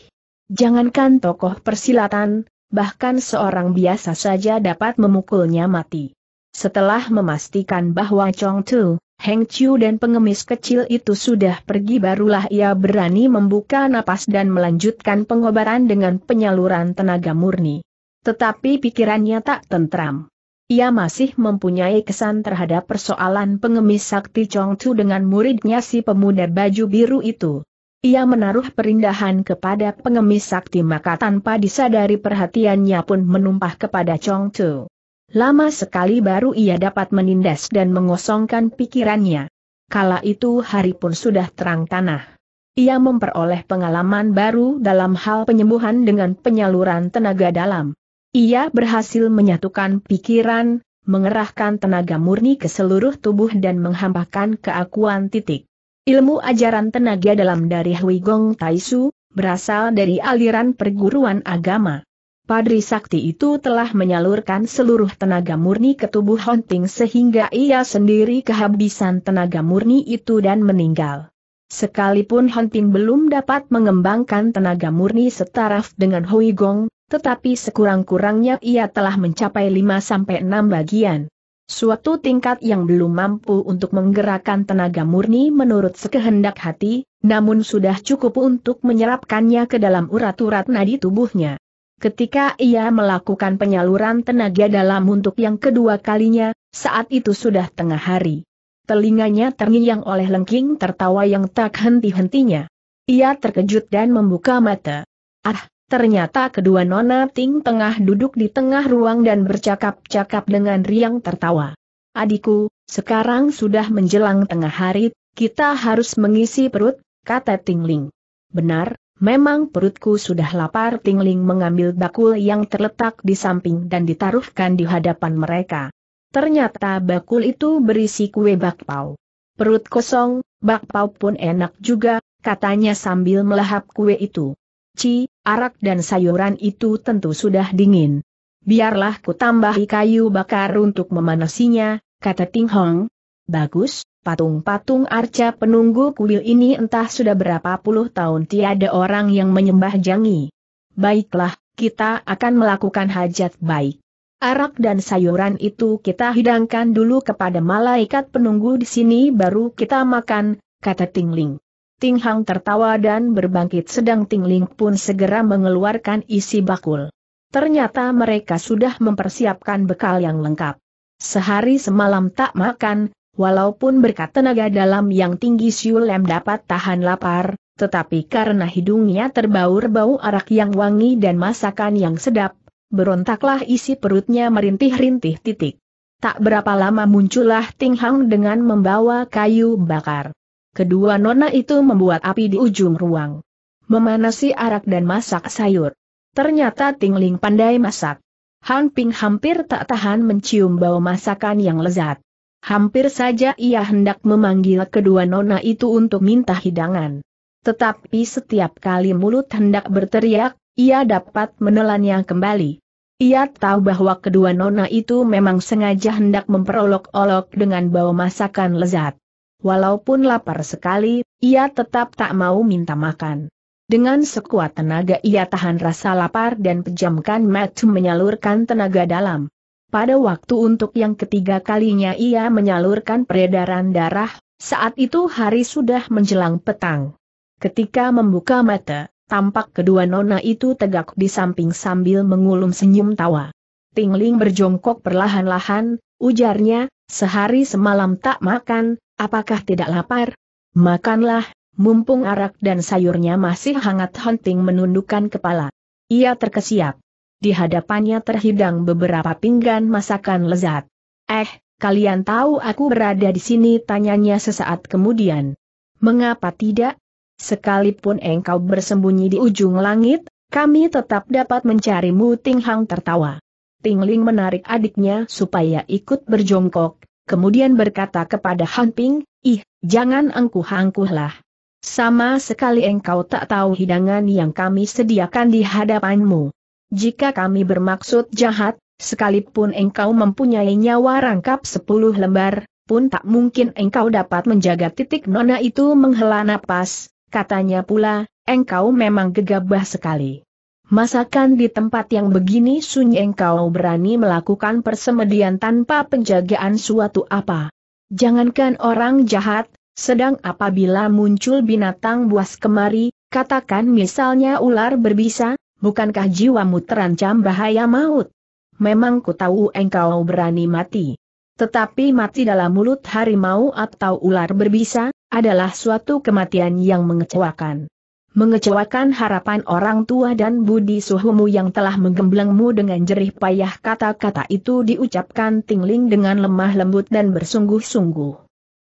Jangankan tokoh persilatan, bahkan seorang biasa saja dapat memukulnya mati. Setelah memastikan bahwa Chong Tu, Heng Chiu dan pengemis kecil itu sudah pergi barulah ia berani membuka napas dan melanjutkan pengobaran dengan penyaluran tenaga murni. Tetapi pikirannya tak tentram. Ia masih mempunyai kesan terhadap persoalan pengemis sakti Chong Chu dengan muridnya si pemuda baju biru itu. Ia menaruh perindahan kepada pengemis sakti maka tanpa disadari perhatiannya pun menumpah kepada Chong Chu. Lama sekali baru ia dapat menindas dan mengosongkan pikirannya. Kala itu hari pun sudah terang tanah. Ia memperoleh pengalaman baru dalam hal penyembuhan dengan penyaluran tenaga dalam. Ia berhasil menyatukan pikiran, mengerahkan tenaga murni ke seluruh tubuh dan menghampakan keakuan titik. Ilmu ajaran tenaga dalam dari Hui Gong Taisu, berasal dari aliran perguruan agama. Padri Sakti itu telah menyalurkan seluruh tenaga murni ke tubuh Honting sehingga ia sendiri kehabisan tenaga murni itu dan meninggal. Sekalipun Honting belum dapat mengembangkan tenaga murni setaraf dengan Hui Gong, tetapi sekurang-kurangnya ia telah mencapai 5-6 bagian. Suatu tingkat yang belum mampu untuk menggerakkan tenaga murni menurut sekehendak hati, namun sudah cukup untuk menyerapkannya ke dalam urat-urat nadi tubuhnya. Ketika ia melakukan penyaluran tenaga dalam untuk yang kedua kalinya, saat itu sudah tengah hari. Telinganya terngiang oleh lengking tertawa yang tak henti-hentinya. Ia terkejut dan membuka mata. Ah, ternyata kedua nona Ting tengah duduk di tengah ruang dan bercakap-cakap dengan riang tertawa. Adikku, sekarang sudah menjelang tengah hari, kita harus mengisi perut, kata Ting Ling. Benar, Memang perutku sudah lapar Tingling mengambil bakul yang terletak di samping dan ditaruhkan di hadapan mereka. Ternyata bakul itu berisi kue bakpao. Perut kosong, bakpao pun enak juga, katanya sambil melahap kue itu. Ci, arak dan sayuran itu tentu sudah dingin. Biarlah ku tambahi kayu bakar untuk memanasinya, kata Ting Hong. Bagus, Patung-patung arca penunggu kuil ini entah sudah berapa puluh tahun tiada orang yang menyembah Jangi. Baiklah, kita akan melakukan hajat baik. Arak dan sayuran itu kita hidangkan dulu kepada malaikat penunggu di sini baru kita makan, kata Tingling. Tinghang tertawa dan berbangkit sedang Tingling pun segera mengeluarkan isi bakul. Ternyata mereka sudah mempersiapkan bekal yang lengkap. Sehari semalam tak makan, Walaupun berkat tenaga dalam yang tinggi Siulem Lem dapat tahan lapar, tetapi karena hidungnya terbaur bau arak yang wangi dan masakan yang sedap, berontaklah isi perutnya merintih-rintih titik. Tak berapa lama muncullah Ting Hang dengan membawa kayu bakar. Kedua nona itu membuat api di ujung ruang. Memanasi arak dan masak sayur. Ternyata Ting Ling pandai masak. Han Ping hampir tak tahan mencium bau masakan yang lezat. Hampir saja ia hendak memanggil kedua nona itu untuk minta hidangan. Tetapi setiap kali mulut hendak berteriak, ia dapat menelannya kembali. Ia tahu bahwa kedua nona itu memang sengaja hendak memperolok-olok dengan bau masakan lezat. Walaupun lapar sekali, ia tetap tak mau minta makan. Dengan sekuat tenaga ia tahan rasa lapar dan pejamkan mata menyalurkan tenaga dalam. Pada waktu untuk yang ketiga kalinya ia menyalurkan peredaran darah, saat itu hari sudah menjelang petang. Ketika membuka mata, tampak kedua nona itu tegak di samping sambil mengulum senyum tawa. Tingling berjongkok perlahan-lahan, ujarnya, sehari semalam tak makan, apakah tidak lapar? Makanlah, mumpung arak dan sayurnya masih hangat hunting menundukkan kepala. Ia terkesiap di hadapannya terhidang beberapa pinggan masakan lezat. Eh, kalian tahu aku berada di sini tanyanya sesaat kemudian. Mengapa tidak? Sekalipun engkau bersembunyi di ujung langit, kami tetap dapat mencarimu Ting Hang tertawa. Ting Ling menarik adiknya supaya ikut berjongkok, kemudian berkata kepada Han Ping, ih, jangan angkuh-angkuhlah. Sama sekali engkau tak tahu hidangan yang kami sediakan di hadapanmu jika kami bermaksud jahat, sekalipun engkau mempunyai nyawa rangkap sepuluh lembar, pun tak mungkin engkau dapat menjaga titik nona itu menghela napas, katanya pula, engkau memang gegabah sekali. Masakan di tempat yang begini sunyi engkau berani melakukan persemedian tanpa penjagaan suatu apa. Jangankan orang jahat, sedang apabila muncul binatang buas kemari, katakan misalnya ular berbisa, bukankah jiwamu terancam bahaya maut? Memang ku tahu engkau berani mati. Tetapi mati dalam mulut harimau atau ular berbisa, adalah suatu kematian yang mengecewakan. Mengecewakan harapan orang tua dan budi suhumu yang telah menggemblengmu dengan jerih payah kata-kata itu diucapkan tingling dengan lemah lembut dan bersungguh-sungguh.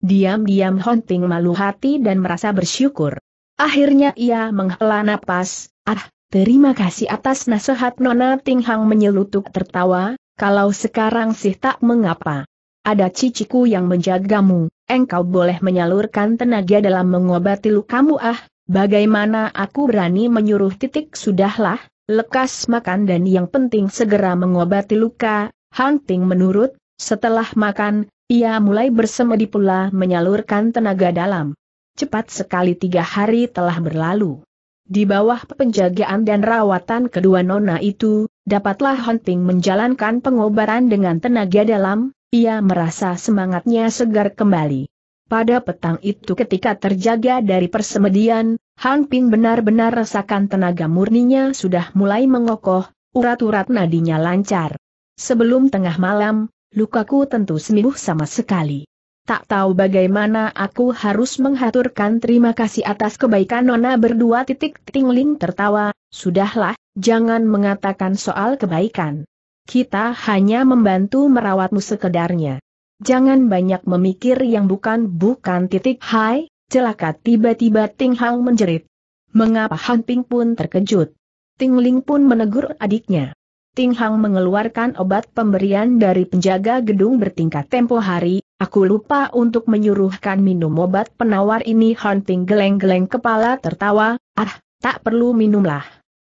Diam-diam Honting malu hati dan merasa bersyukur. Akhirnya ia menghela napas, ah, Terima kasih atas nasihat Nona Ting Hang menyelutuk tertawa, kalau sekarang sih tak mengapa. Ada ciciku yang menjagamu, engkau boleh menyalurkan tenaga dalam mengobati lukamu ah, bagaimana aku berani menyuruh titik sudahlah, lekas makan dan yang penting segera mengobati luka, Hunting menurut, setelah makan, ia mulai bersemedi pula menyalurkan tenaga dalam. Cepat sekali tiga hari telah berlalu. Di bawah penjagaan dan rawatan kedua nona itu, dapatlah Hunting menjalankan pengobaran dengan tenaga dalam, ia merasa semangatnya segar kembali. Pada petang itu ketika terjaga dari persemedian, Hang Ping benar-benar rasakan tenaga murninya sudah mulai mengokoh, urat-urat nadinya lancar. Sebelum tengah malam, lukaku tentu sembuh sama sekali. Tak tahu bagaimana aku harus menghaturkan terima kasih atas kebaikan Nona berdua titik tingling tertawa, sudahlah, jangan mengatakan soal kebaikan. Kita hanya membantu merawatmu sekedarnya. Jangan banyak memikir yang bukan-bukan titik hai, celaka tiba-tiba Ting Hang menjerit. Mengapa Han pun terkejut? Tingling pun menegur adiknya. Ting Hang mengeluarkan obat pemberian dari penjaga gedung bertingkat tempo hari, Aku lupa untuk menyuruhkan minum obat penawar ini Hunting geleng-geleng kepala tertawa, ah, tak perlu minumlah.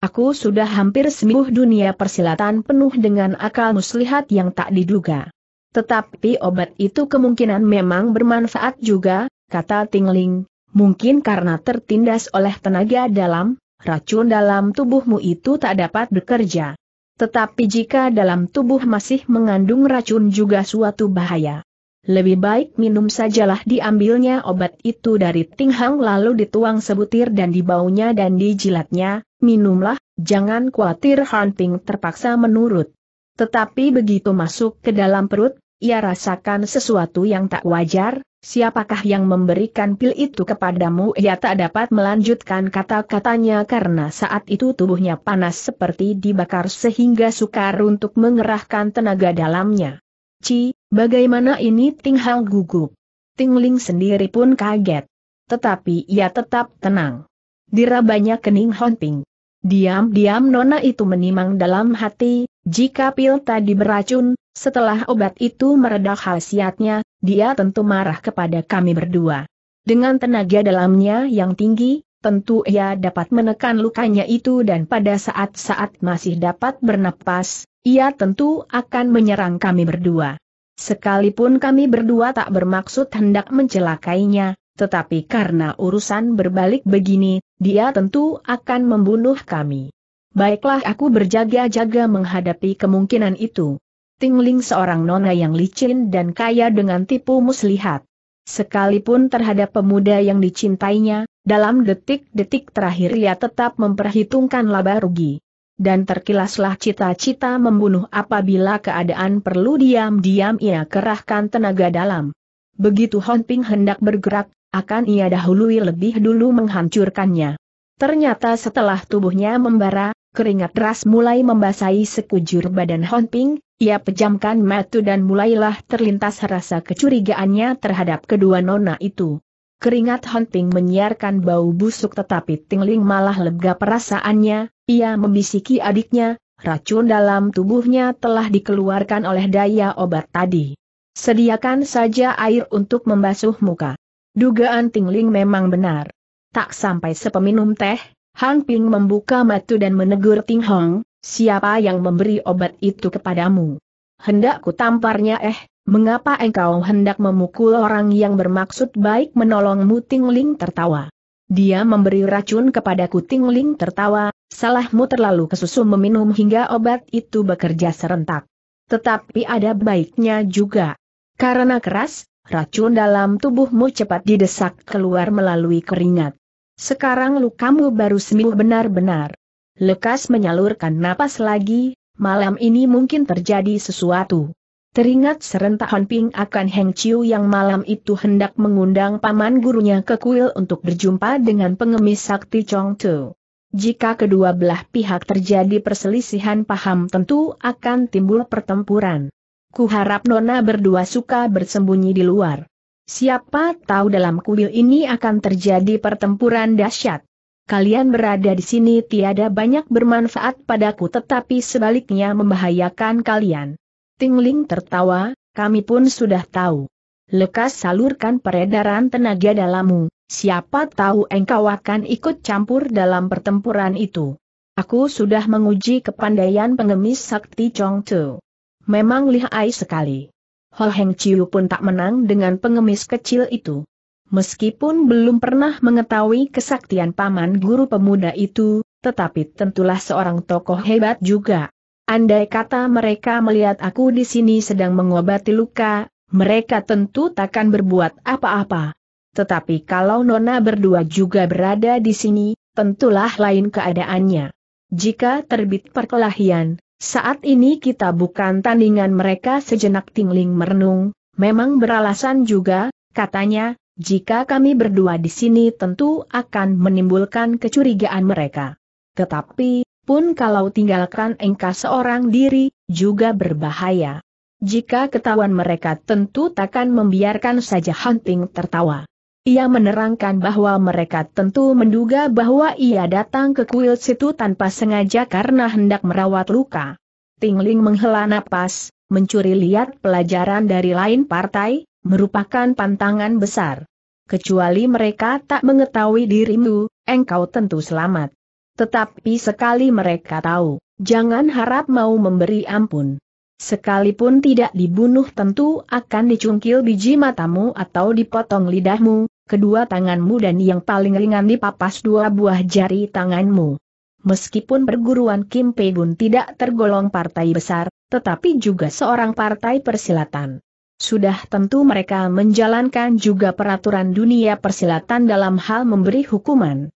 Aku sudah hampir sembuh dunia persilatan penuh dengan akal muslihat yang tak diduga. Tetapi obat itu kemungkinan memang bermanfaat juga, kata Tingling, mungkin karena tertindas oleh tenaga dalam, racun dalam tubuhmu itu tak dapat bekerja. Tetapi jika dalam tubuh masih mengandung racun juga suatu bahaya lebih baik minum sajalah diambilnya obat itu dari Tinghang lalu dituang sebutir dan dibaunya dan dijilatnya, minumlah, jangan khawatir Hunting terpaksa menurut. Tetapi begitu masuk ke dalam perut, ia rasakan sesuatu yang tak wajar, siapakah yang memberikan pil itu kepadamu ia tak dapat melanjutkan kata-katanya karena saat itu tubuhnya panas seperti dibakar sehingga sukar untuk mengerahkan tenaga dalamnya. Ci, bagaimana ini Ting gugup? Tingling sendiri pun kaget. Tetapi ia tetap tenang. Dirabanya kening Honping. Diam-diam Nona itu menimang dalam hati, jika pil tadi beracun, setelah obat itu meredah khasiatnya, dia tentu marah kepada kami berdua. Dengan tenaga dalamnya yang tinggi, tentu ia dapat menekan lukanya itu dan pada saat-saat masih dapat bernapas, ia tentu akan menyerang kami berdua. Sekalipun kami berdua tak bermaksud hendak mencelakainya, tetapi karena urusan berbalik begini, dia tentu akan membunuh kami. Baiklah aku berjaga-jaga menghadapi kemungkinan itu. Tingling seorang nona yang licin dan kaya dengan tipu muslihat. Sekalipun terhadap pemuda yang dicintainya, dalam detik-detik terakhir ia tetap memperhitungkan laba rugi dan terkilaslah cita-cita membunuh apabila keadaan perlu diam-diam ia kerahkan tenaga dalam. Begitu Ping hendak bergerak, akan ia dahului lebih dulu menghancurkannya. Ternyata setelah tubuhnya membara, keringat deras mulai membasahi sekujur badan Ping, ia pejamkan mata dan mulailah terlintas rasa kecurigaannya terhadap kedua nona itu. Keringat Ping menyiarkan bau busuk tetapi Tingling malah lega perasaannya, ia membisiki adiknya, racun dalam tubuhnya telah dikeluarkan oleh daya obat tadi. Sediakan saja air untuk membasuh muka. Dugaan Tingling memang benar. Tak sampai sepeminum teh, Han Ping membuka mata dan menegur Ting Hong, siapa yang memberi obat itu kepadamu? Hendak ku tamparnya eh, Mengapa engkau hendak memukul orang yang bermaksud baik menolongmu Ting Ling tertawa. Dia memberi racun kepadaku Ting Ling tertawa, salahmu terlalu kesusu meminum hingga obat itu bekerja serentak. Tetapi ada baiknya juga. Karena keras, racun dalam tubuhmu cepat didesak keluar melalui keringat. Sekarang lukamu baru sembuh benar-benar. Lekas menyalurkan napas lagi, malam ini mungkin terjadi sesuatu. Teringat serentak Hon Ping akan Heng Chiu yang malam itu hendak mengundang paman gurunya ke kuil untuk berjumpa dengan pengemis sakti Chong Tu. Jika kedua belah pihak terjadi perselisihan paham tentu akan timbul pertempuran. Kuharap Nona berdua suka bersembunyi di luar. Siapa tahu dalam kuil ini akan terjadi pertempuran dahsyat. Kalian berada di sini tiada banyak bermanfaat padaku tetapi sebaliknya membahayakan kalian. Tingling tertawa, kami pun sudah tahu. Lekas salurkan peredaran tenaga dalammu, siapa tahu engkau akan ikut campur dalam pertempuran itu. Aku sudah menguji kepandaian pengemis sakti Chong Chongtu. Memang lihai sekali. Ho Heng Chiu pun tak menang dengan pengemis kecil itu. Meskipun belum pernah mengetahui kesaktian paman guru pemuda itu, tetapi tentulah seorang tokoh hebat juga. Andai kata mereka melihat aku di sini sedang mengobati luka, mereka tentu takkan berbuat apa-apa. Tetapi kalau Nona berdua juga berada di sini, tentulah lain keadaannya. Jika terbit perkelahian, saat ini kita bukan tandingan mereka sejenak tingling merenung, memang beralasan juga, katanya, jika kami berdua di sini tentu akan menimbulkan kecurigaan mereka. Tetapi, pun kalau tinggalkan engkau seorang diri, juga berbahaya. Jika ketahuan mereka tentu takkan membiarkan saja Hunting tertawa. Ia menerangkan bahwa mereka tentu menduga bahwa ia datang ke kuil situ tanpa sengaja karena hendak merawat luka. Tingling menghela napas, mencuri lihat pelajaran dari lain partai, merupakan pantangan besar. Kecuali mereka tak mengetahui dirimu, engkau tentu selamat. Tetapi sekali mereka tahu, jangan harap mau memberi ampun. Sekalipun tidak dibunuh tentu akan dicungkil biji matamu atau dipotong lidahmu, kedua tanganmu dan yang paling ringan dipapas dua buah jari tanganmu. Meskipun perguruan Kim Pei Bun tidak tergolong partai besar, tetapi juga seorang partai persilatan. Sudah tentu mereka menjalankan juga peraturan dunia persilatan dalam hal memberi hukuman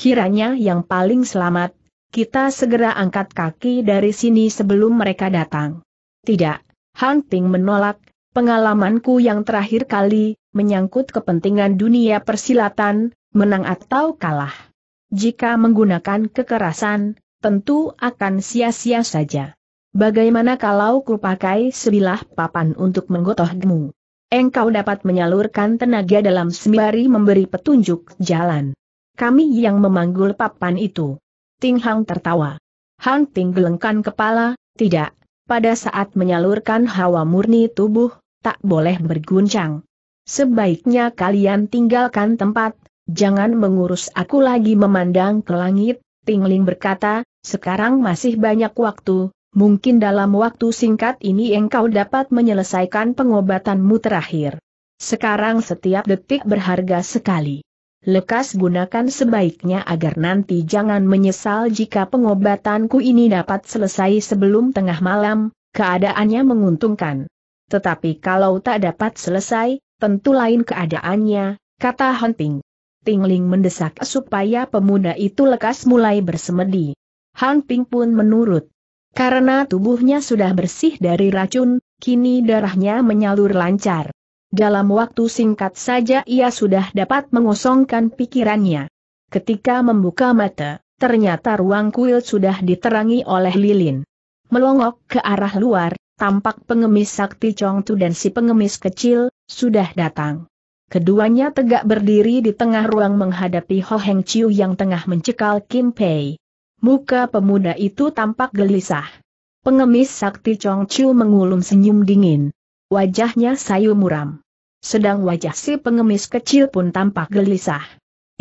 kiranya yang paling selamat, kita segera angkat kaki dari sini sebelum mereka datang. Tidak, Han Ping menolak, pengalamanku yang terakhir kali, menyangkut kepentingan dunia persilatan, menang atau kalah. Jika menggunakan kekerasan, tentu akan sia-sia saja. Bagaimana kalau kupakai sebilah papan untuk menggotohmu? Engkau dapat menyalurkan tenaga dalam sembari memberi petunjuk jalan kami yang memanggul papan itu. Ting Hang tertawa. Han Ting gelengkan kepala, tidak, pada saat menyalurkan hawa murni tubuh, tak boleh berguncang. Sebaiknya kalian tinggalkan tempat, jangan mengurus aku lagi memandang ke langit, Tingling berkata, sekarang masih banyak waktu, mungkin dalam waktu singkat ini engkau dapat menyelesaikan pengobatanmu terakhir. Sekarang setiap detik berharga sekali lekas gunakan sebaiknya agar nanti jangan menyesal jika pengobatanku ini dapat selesai sebelum tengah malam, keadaannya menguntungkan. Tetapi kalau tak dapat selesai, tentu lain keadaannya, kata Hunting. Tingling mendesak supaya pemuda itu lekas mulai bersemedi. Hunting pun menurut. Karena tubuhnya sudah bersih dari racun, kini darahnya menyalur lancar. Dalam waktu singkat saja ia sudah dapat mengosongkan pikirannya. Ketika membuka mata, ternyata ruang kuil sudah diterangi oleh lilin. Melongok ke arah luar, tampak pengemis sakti Chongtu dan si pengemis kecil, sudah datang. Keduanya tegak berdiri di tengah ruang menghadapi Ho Heng Chiu yang tengah mencekal Kim Pei. Muka pemuda itu tampak gelisah. Pengemis sakti Chong Chiu mengulum senyum dingin. Wajahnya sayu muram. Sedang wajah si pengemis kecil pun tampak gelisah.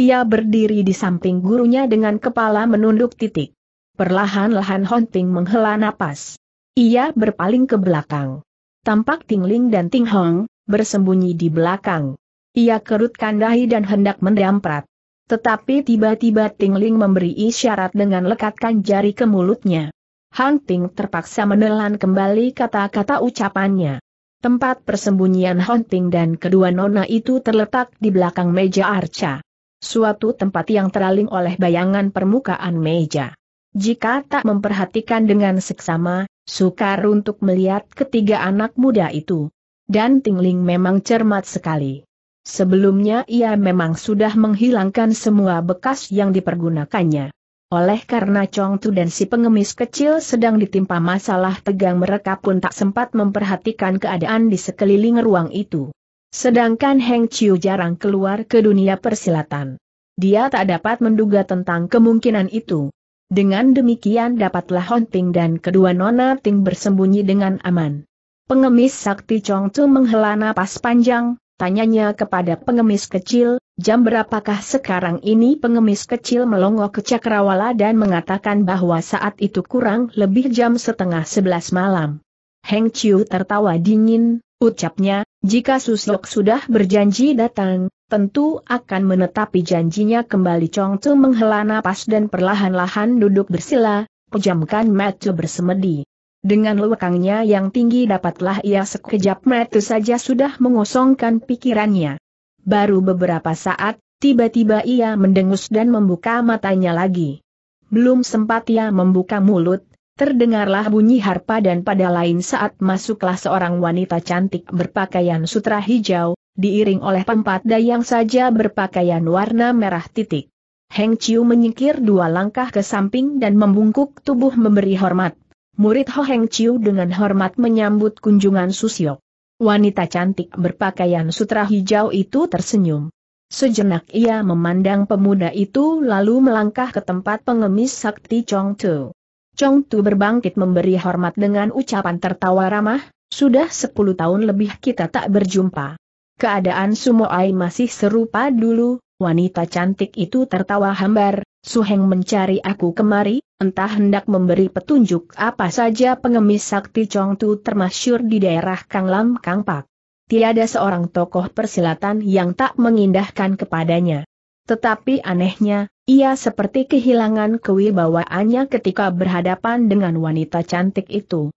Ia berdiri di samping gurunya dengan kepala menunduk titik. Perlahan-lahan Hon menghela napas. Ia berpaling ke belakang. Tampak Tingling dan Ting Hong, bersembunyi di belakang. Ia kerutkan dahi dan hendak mendamprat. Tetapi tiba-tiba Tingling memberi isyarat dengan lekatkan jari ke mulutnya. Hunting terpaksa menelan kembali kata-kata ucapannya. Tempat persembunyian hunting dan kedua nona itu terletak di belakang meja arca. Suatu tempat yang teraling oleh bayangan permukaan meja. Jika tak memperhatikan dengan seksama, sukar untuk melihat ketiga anak muda itu. Dan Tingling memang cermat sekali. Sebelumnya ia memang sudah menghilangkan semua bekas yang dipergunakannya. Oleh karena Chong Tu dan si pengemis kecil sedang ditimpa masalah tegang mereka pun tak sempat memperhatikan keadaan di sekeliling ruang itu. Sedangkan Heng Chiu jarang keluar ke dunia persilatan. Dia tak dapat menduga tentang kemungkinan itu. Dengan demikian dapatlah Hon Ting dan kedua Nona Ting bersembunyi dengan aman. Pengemis sakti Chong Tu menghela napas panjang, Tanyanya kepada pengemis kecil, jam berapakah sekarang ini pengemis kecil melongok ke Cakrawala dan mengatakan bahwa saat itu kurang lebih jam setengah sebelas malam. Heng Chiu tertawa dingin, ucapnya, jika Susok sudah berjanji datang, tentu akan menetapi janjinya kembali Chong Tzu menghela napas dan perlahan-lahan duduk bersila, pejamkan mata bersemedi. Dengan lewekangnya yang tinggi dapatlah ia sekejap metu saja sudah mengosongkan pikirannya. Baru beberapa saat, tiba-tiba ia mendengus dan membuka matanya lagi. Belum sempat ia membuka mulut, terdengarlah bunyi harpa dan pada lain saat masuklah seorang wanita cantik berpakaian sutra hijau, diiring oleh pempat dayang saja berpakaian warna merah titik. Heng Chiu menyingkir dua langkah ke samping dan membungkuk tubuh memberi hormat murid Ho Heng Chiu dengan hormat menyambut kunjungan Susio. Wanita cantik berpakaian sutra hijau itu tersenyum. Sejenak ia memandang pemuda itu lalu melangkah ke tempat pengemis sakti Chong Tu. Chong Tu berbangkit memberi hormat dengan ucapan tertawa ramah, sudah sepuluh tahun lebih kita tak berjumpa. Keadaan Sumo Ai masih serupa dulu, wanita cantik itu tertawa hambar, Suheng mencari aku kemari, entah hendak memberi petunjuk apa saja pengemis sakti tu termasyur di daerah Kang Lam Kang Pak. Tiada seorang tokoh persilatan yang tak mengindahkan kepadanya. Tetapi anehnya, ia seperti kehilangan kewibawaannya ketika berhadapan dengan wanita cantik itu.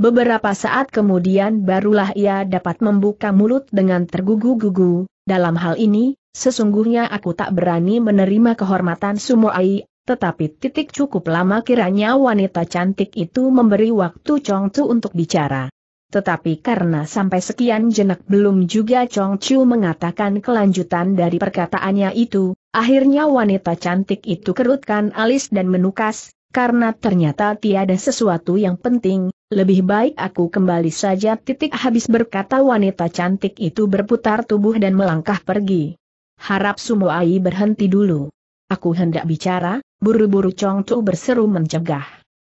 Beberapa saat kemudian barulah ia dapat membuka mulut dengan tergugu-gugu, dalam hal ini, Sesungguhnya aku tak berani menerima kehormatan Sumoai, tetapi titik cukup lama kiranya wanita cantik itu memberi waktu Chong Chu untuk bicara. Tetapi karena sampai sekian jenak belum juga Chong Chu mengatakan kelanjutan dari perkataannya itu, akhirnya wanita cantik itu kerutkan alis dan menukas, karena ternyata tiada sesuatu yang penting, lebih baik aku kembali saja titik habis berkata wanita cantik itu berputar tubuh dan melangkah pergi. Harap Sumoai berhenti dulu. Aku hendak bicara, buru-buru Chong Tu berseru mencegah.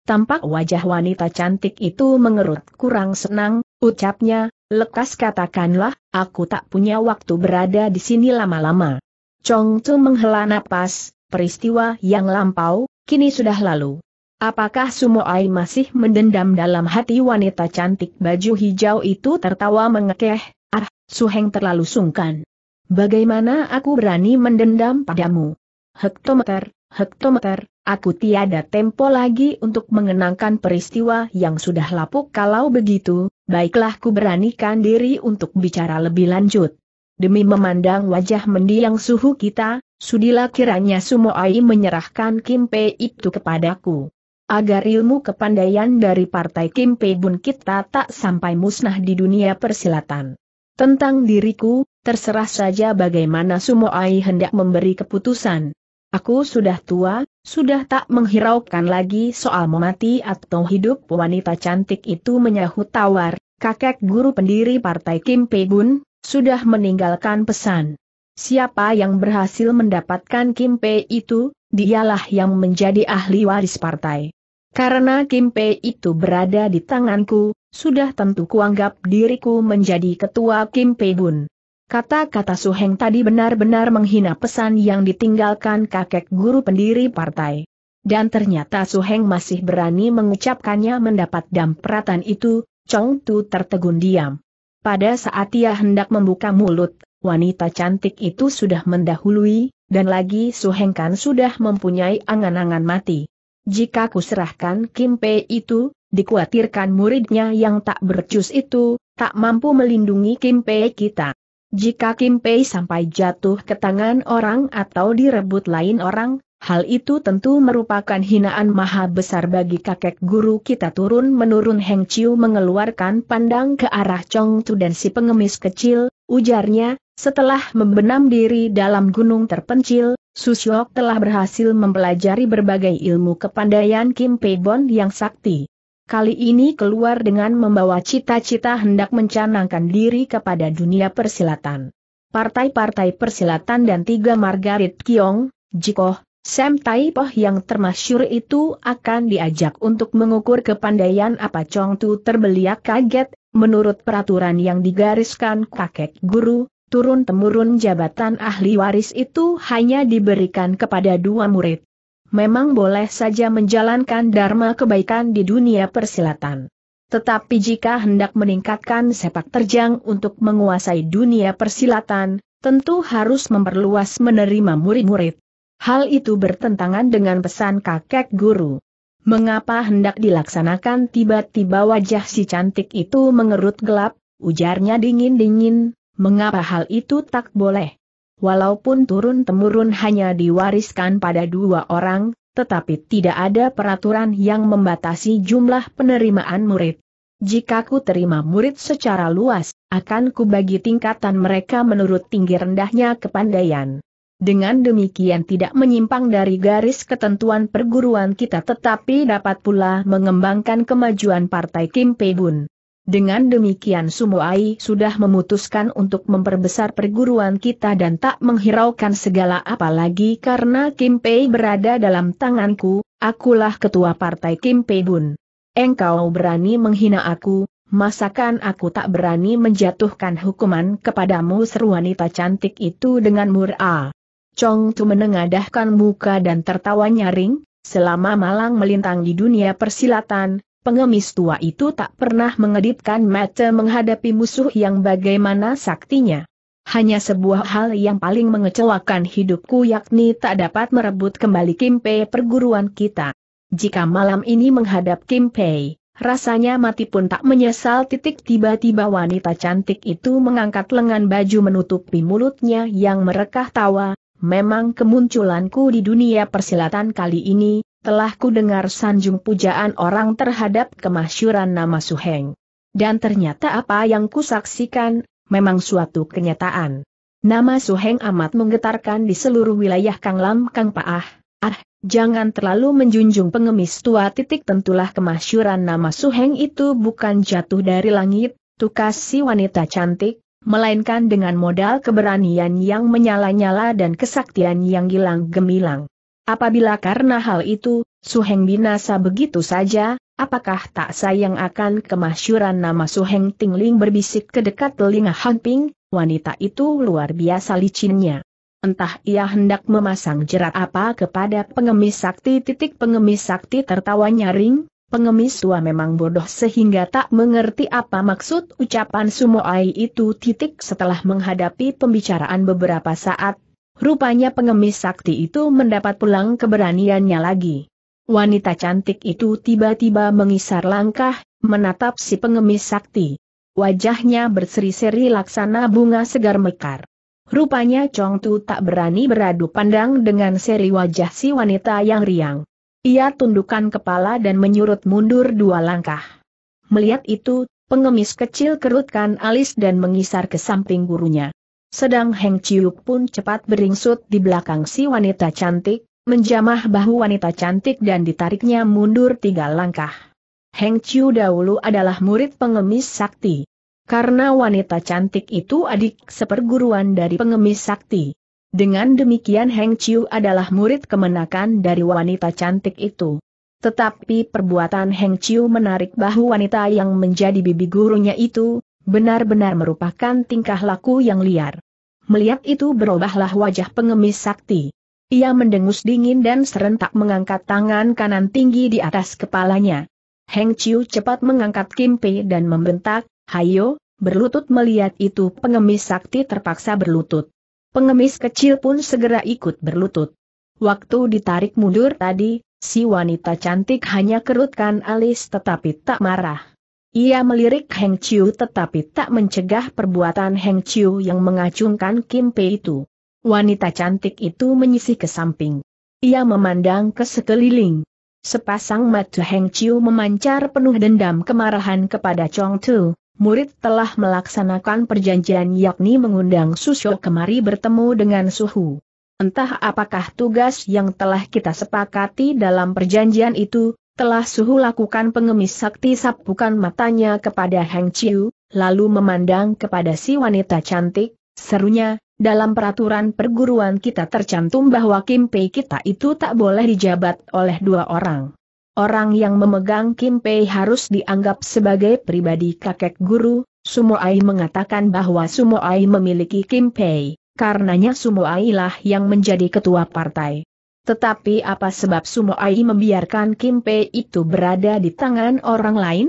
Tampak wajah wanita cantik itu mengerut kurang senang, ucapnya, lekas katakanlah, aku tak punya waktu berada di sini lama-lama. Chong Tu menghela napas, peristiwa yang lampau, kini sudah lalu. Apakah Sumoai masih mendendam dalam hati wanita cantik baju hijau itu tertawa mengekeh, ah, Suheng terlalu sungkan. Bagaimana aku berani mendendam padamu? Hektometer, hektometer, aku tiada tempo lagi untuk mengenangkan peristiwa yang sudah lapuk kalau begitu, baiklah ku beranikan diri untuk bicara lebih lanjut. Demi memandang wajah mendiang suhu kita, sudilah kiranya Sumoai menyerahkan Kimpe itu kepadaku. Agar ilmu kepandaian dari partai Kimpe Bun kita tak sampai musnah di dunia persilatan. Tentang diriku, terserah saja bagaimana Sumoai hendak memberi keputusan. Aku sudah tua, sudah tak menghiraukan lagi soal mati atau hidup wanita cantik itu menyahut tawar, kakek guru pendiri partai Kim Pei Bun, sudah meninggalkan pesan. Siapa yang berhasil mendapatkan Kim Pei itu, dialah yang menjadi ahli waris partai. Karena Kim Pei itu berada di tanganku, sudah tentu kuanggap diriku menjadi ketua Kim Pei Bun. Kata-kata Suheng tadi benar-benar menghina pesan yang ditinggalkan kakek guru pendiri partai. Dan ternyata Suheng masih berani mengucapkannya mendapat dampratan itu, Chong Tu tertegun diam. Pada saat ia hendak membuka mulut, wanita cantik itu sudah mendahului, dan lagi Suheng kan sudah mempunyai angan-angan mati. Jika kuserahkan Kim Pei itu, dikhawatirkan muridnya yang tak bercus itu, tak mampu melindungi Kim Pei kita. Jika Kim Pei sampai jatuh ke tangan orang atau direbut lain orang, hal itu tentu merupakan hinaan maha besar bagi kakek guru kita turun-menurun Heng Chiu mengeluarkan pandang ke arah Chong Tu dan si pengemis kecil, ujarnya, setelah membenam diri dalam gunung terpencil, Su Susyok telah berhasil mempelajari berbagai ilmu kepandaian Kim Pei Bon yang sakti kali ini keluar dengan membawa cita-cita hendak mencanangkan diri kepada dunia persilatan. Partai-partai persilatan dan tiga Margaret Kiong, Jikoh, Sam Taipoh yang termasyur itu akan diajak untuk mengukur kepandaian apa Chong Tu terbeliak kaget, menurut peraturan yang digariskan kakek guru, turun-temurun jabatan ahli waris itu hanya diberikan kepada dua murid memang boleh saja menjalankan dharma kebaikan di dunia persilatan. Tetapi jika hendak meningkatkan sepak terjang untuk menguasai dunia persilatan, tentu harus memperluas menerima murid-murid. Hal itu bertentangan dengan pesan kakek guru. Mengapa hendak dilaksanakan tiba-tiba wajah si cantik itu mengerut gelap, ujarnya dingin-dingin, mengapa hal itu tak boleh? walaupun turun-temurun hanya diwariskan pada dua orang, tetapi tidak ada peraturan yang membatasi jumlah penerimaan murid. Jika ku terima murid secara luas, akan ku bagi tingkatan mereka menurut tinggi rendahnya kepandaian. Dengan demikian tidak menyimpang dari garis ketentuan perguruan kita tetapi dapat pula mengembangkan kemajuan partai Kim Bun. Dengan demikian Sumuai sudah memutuskan untuk memperbesar perguruan kita dan tak menghiraukan segala apalagi karena Kim Pei berada dalam tanganku, akulah ketua partai Kim Pei Bun. Engkau berani menghina aku, masakan aku tak berani menjatuhkan hukuman kepadamu seru wanita cantik itu dengan murah. Chong Tu menengadahkan muka dan tertawa nyaring, selama malang melintang di dunia persilatan, pengemis tua itu tak pernah mengedipkan mata menghadapi musuh yang bagaimana saktinya. Hanya sebuah hal yang paling mengecewakan hidupku yakni tak dapat merebut kembali Kimpe perguruan kita. Jika malam ini menghadap Kimpe, rasanya mati pun tak menyesal titik tiba-tiba wanita cantik itu mengangkat lengan baju menutupi mulutnya yang merekah tawa, memang kemunculanku di dunia persilatan kali ini, telah kudengar sanjung pujaan orang terhadap kemasyuran nama Suheng. Dan ternyata apa yang kusaksikan, memang suatu kenyataan. Nama Suheng amat menggetarkan di seluruh wilayah Kang Lam Kang Paah. Ah. ah, jangan terlalu menjunjung pengemis tua titik tentulah kemasyuran nama Suheng itu bukan jatuh dari langit, tukas si wanita cantik, melainkan dengan modal keberanian yang menyala-nyala dan kesaktian yang hilang gemilang. Apabila karena hal itu, Suheng binasa begitu saja, apakah tak sayang akan kemasyuran nama Suheng Tingling berbisik ke dekat telinga Han Ping, wanita itu luar biasa licinnya. Entah ia hendak memasang jerat apa kepada pengemis sakti titik pengemis sakti tertawa nyaring, pengemis tua memang bodoh sehingga tak mengerti apa maksud ucapan sumo ai itu titik setelah menghadapi pembicaraan beberapa saat, Rupanya pengemis sakti itu mendapat pulang keberaniannya lagi. Wanita cantik itu tiba-tiba mengisar langkah, menatap si pengemis sakti. Wajahnya berseri-seri laksana bunga segar mekar. Rupanya Chong Tu tak berani beradu pandang dengan seri wajah si wanita yang riang. Ia tundukkan kepala dan menyurut mundur dua langkah. Melihat itu, pengemis kecil kerutkan alis dan mengisar ke samping gurunya. Sedang Heng Chiu pun cepat beringsut di belakang si wanita cantik, menjamah bahu wanita cantik dan ditariknya mundur tiga langkah. Heng Chiu dahulu adalah murid pengemis sakti. Karena wanita cantik itu adik seperguruan dari pengemis sakti. Dengan demikian Heng Chiu adalah murid kemenakan dari wanita cantik itu. Tetapi perbuatan Heng Chiu menarik bahu wanita yang menjadi bibi gurunya itu, Benar-benar merupakan tingkah laku yang liar. Melihat itu berubahlah wajah pengemis sakti. Ia mendengus dingin dan serentak mengangkat tangan kanan tinggi di atas kepalanya. Heng Chiu cepat mengangkat kimpe dan membentak, Hayo, berlutut melihat itu pengemis sakti terpaksa berlutut. Pengemis kecil pun segera ikut berlutut. Waktu ditarik mundur tadi, si wanita cantik hanya kerutkan alis tetapi tak marah. Ia melirik Heng Chiu tetapi tak mencegah perbuatan Heng Chiu yang mengacungkan Kim Pei itu. Wanita cantik itu menyisih ke samping. Ia memandang ke sekeliling. Sepasang mata Heng Chiu memancar penuh dendam kemarahan kepada Chong Tu. Murid telah melaksanakan perjanjian yakni mengundang Susyo kemari bertemu dengan Suhu. Entah apakah tugas yang telah kita sepakati dalam perjanjian itu, telah suhu lakukan pengemis sakti sapukan matanya kepada Hang Chiu, lalu memandang kepada si wanita cantik, serunya, dalam peraturan perguruan kita tercantum bahwa Kim Kimpei kita itu tak boleh dijabat oleh dua orang. Orang yang memegang Kim Kimpei harus dianggap sebagai pribadi kakek guru, Sumo Ai mengatakan bahwa Sumo Ai memiliki Kim Kimpei, karenanya Sumo Ai lah yang menjadi ketua partai. Tetapi apa sebab sumo Ai membiarkan Kim Pei itu berada di tangan orang lain?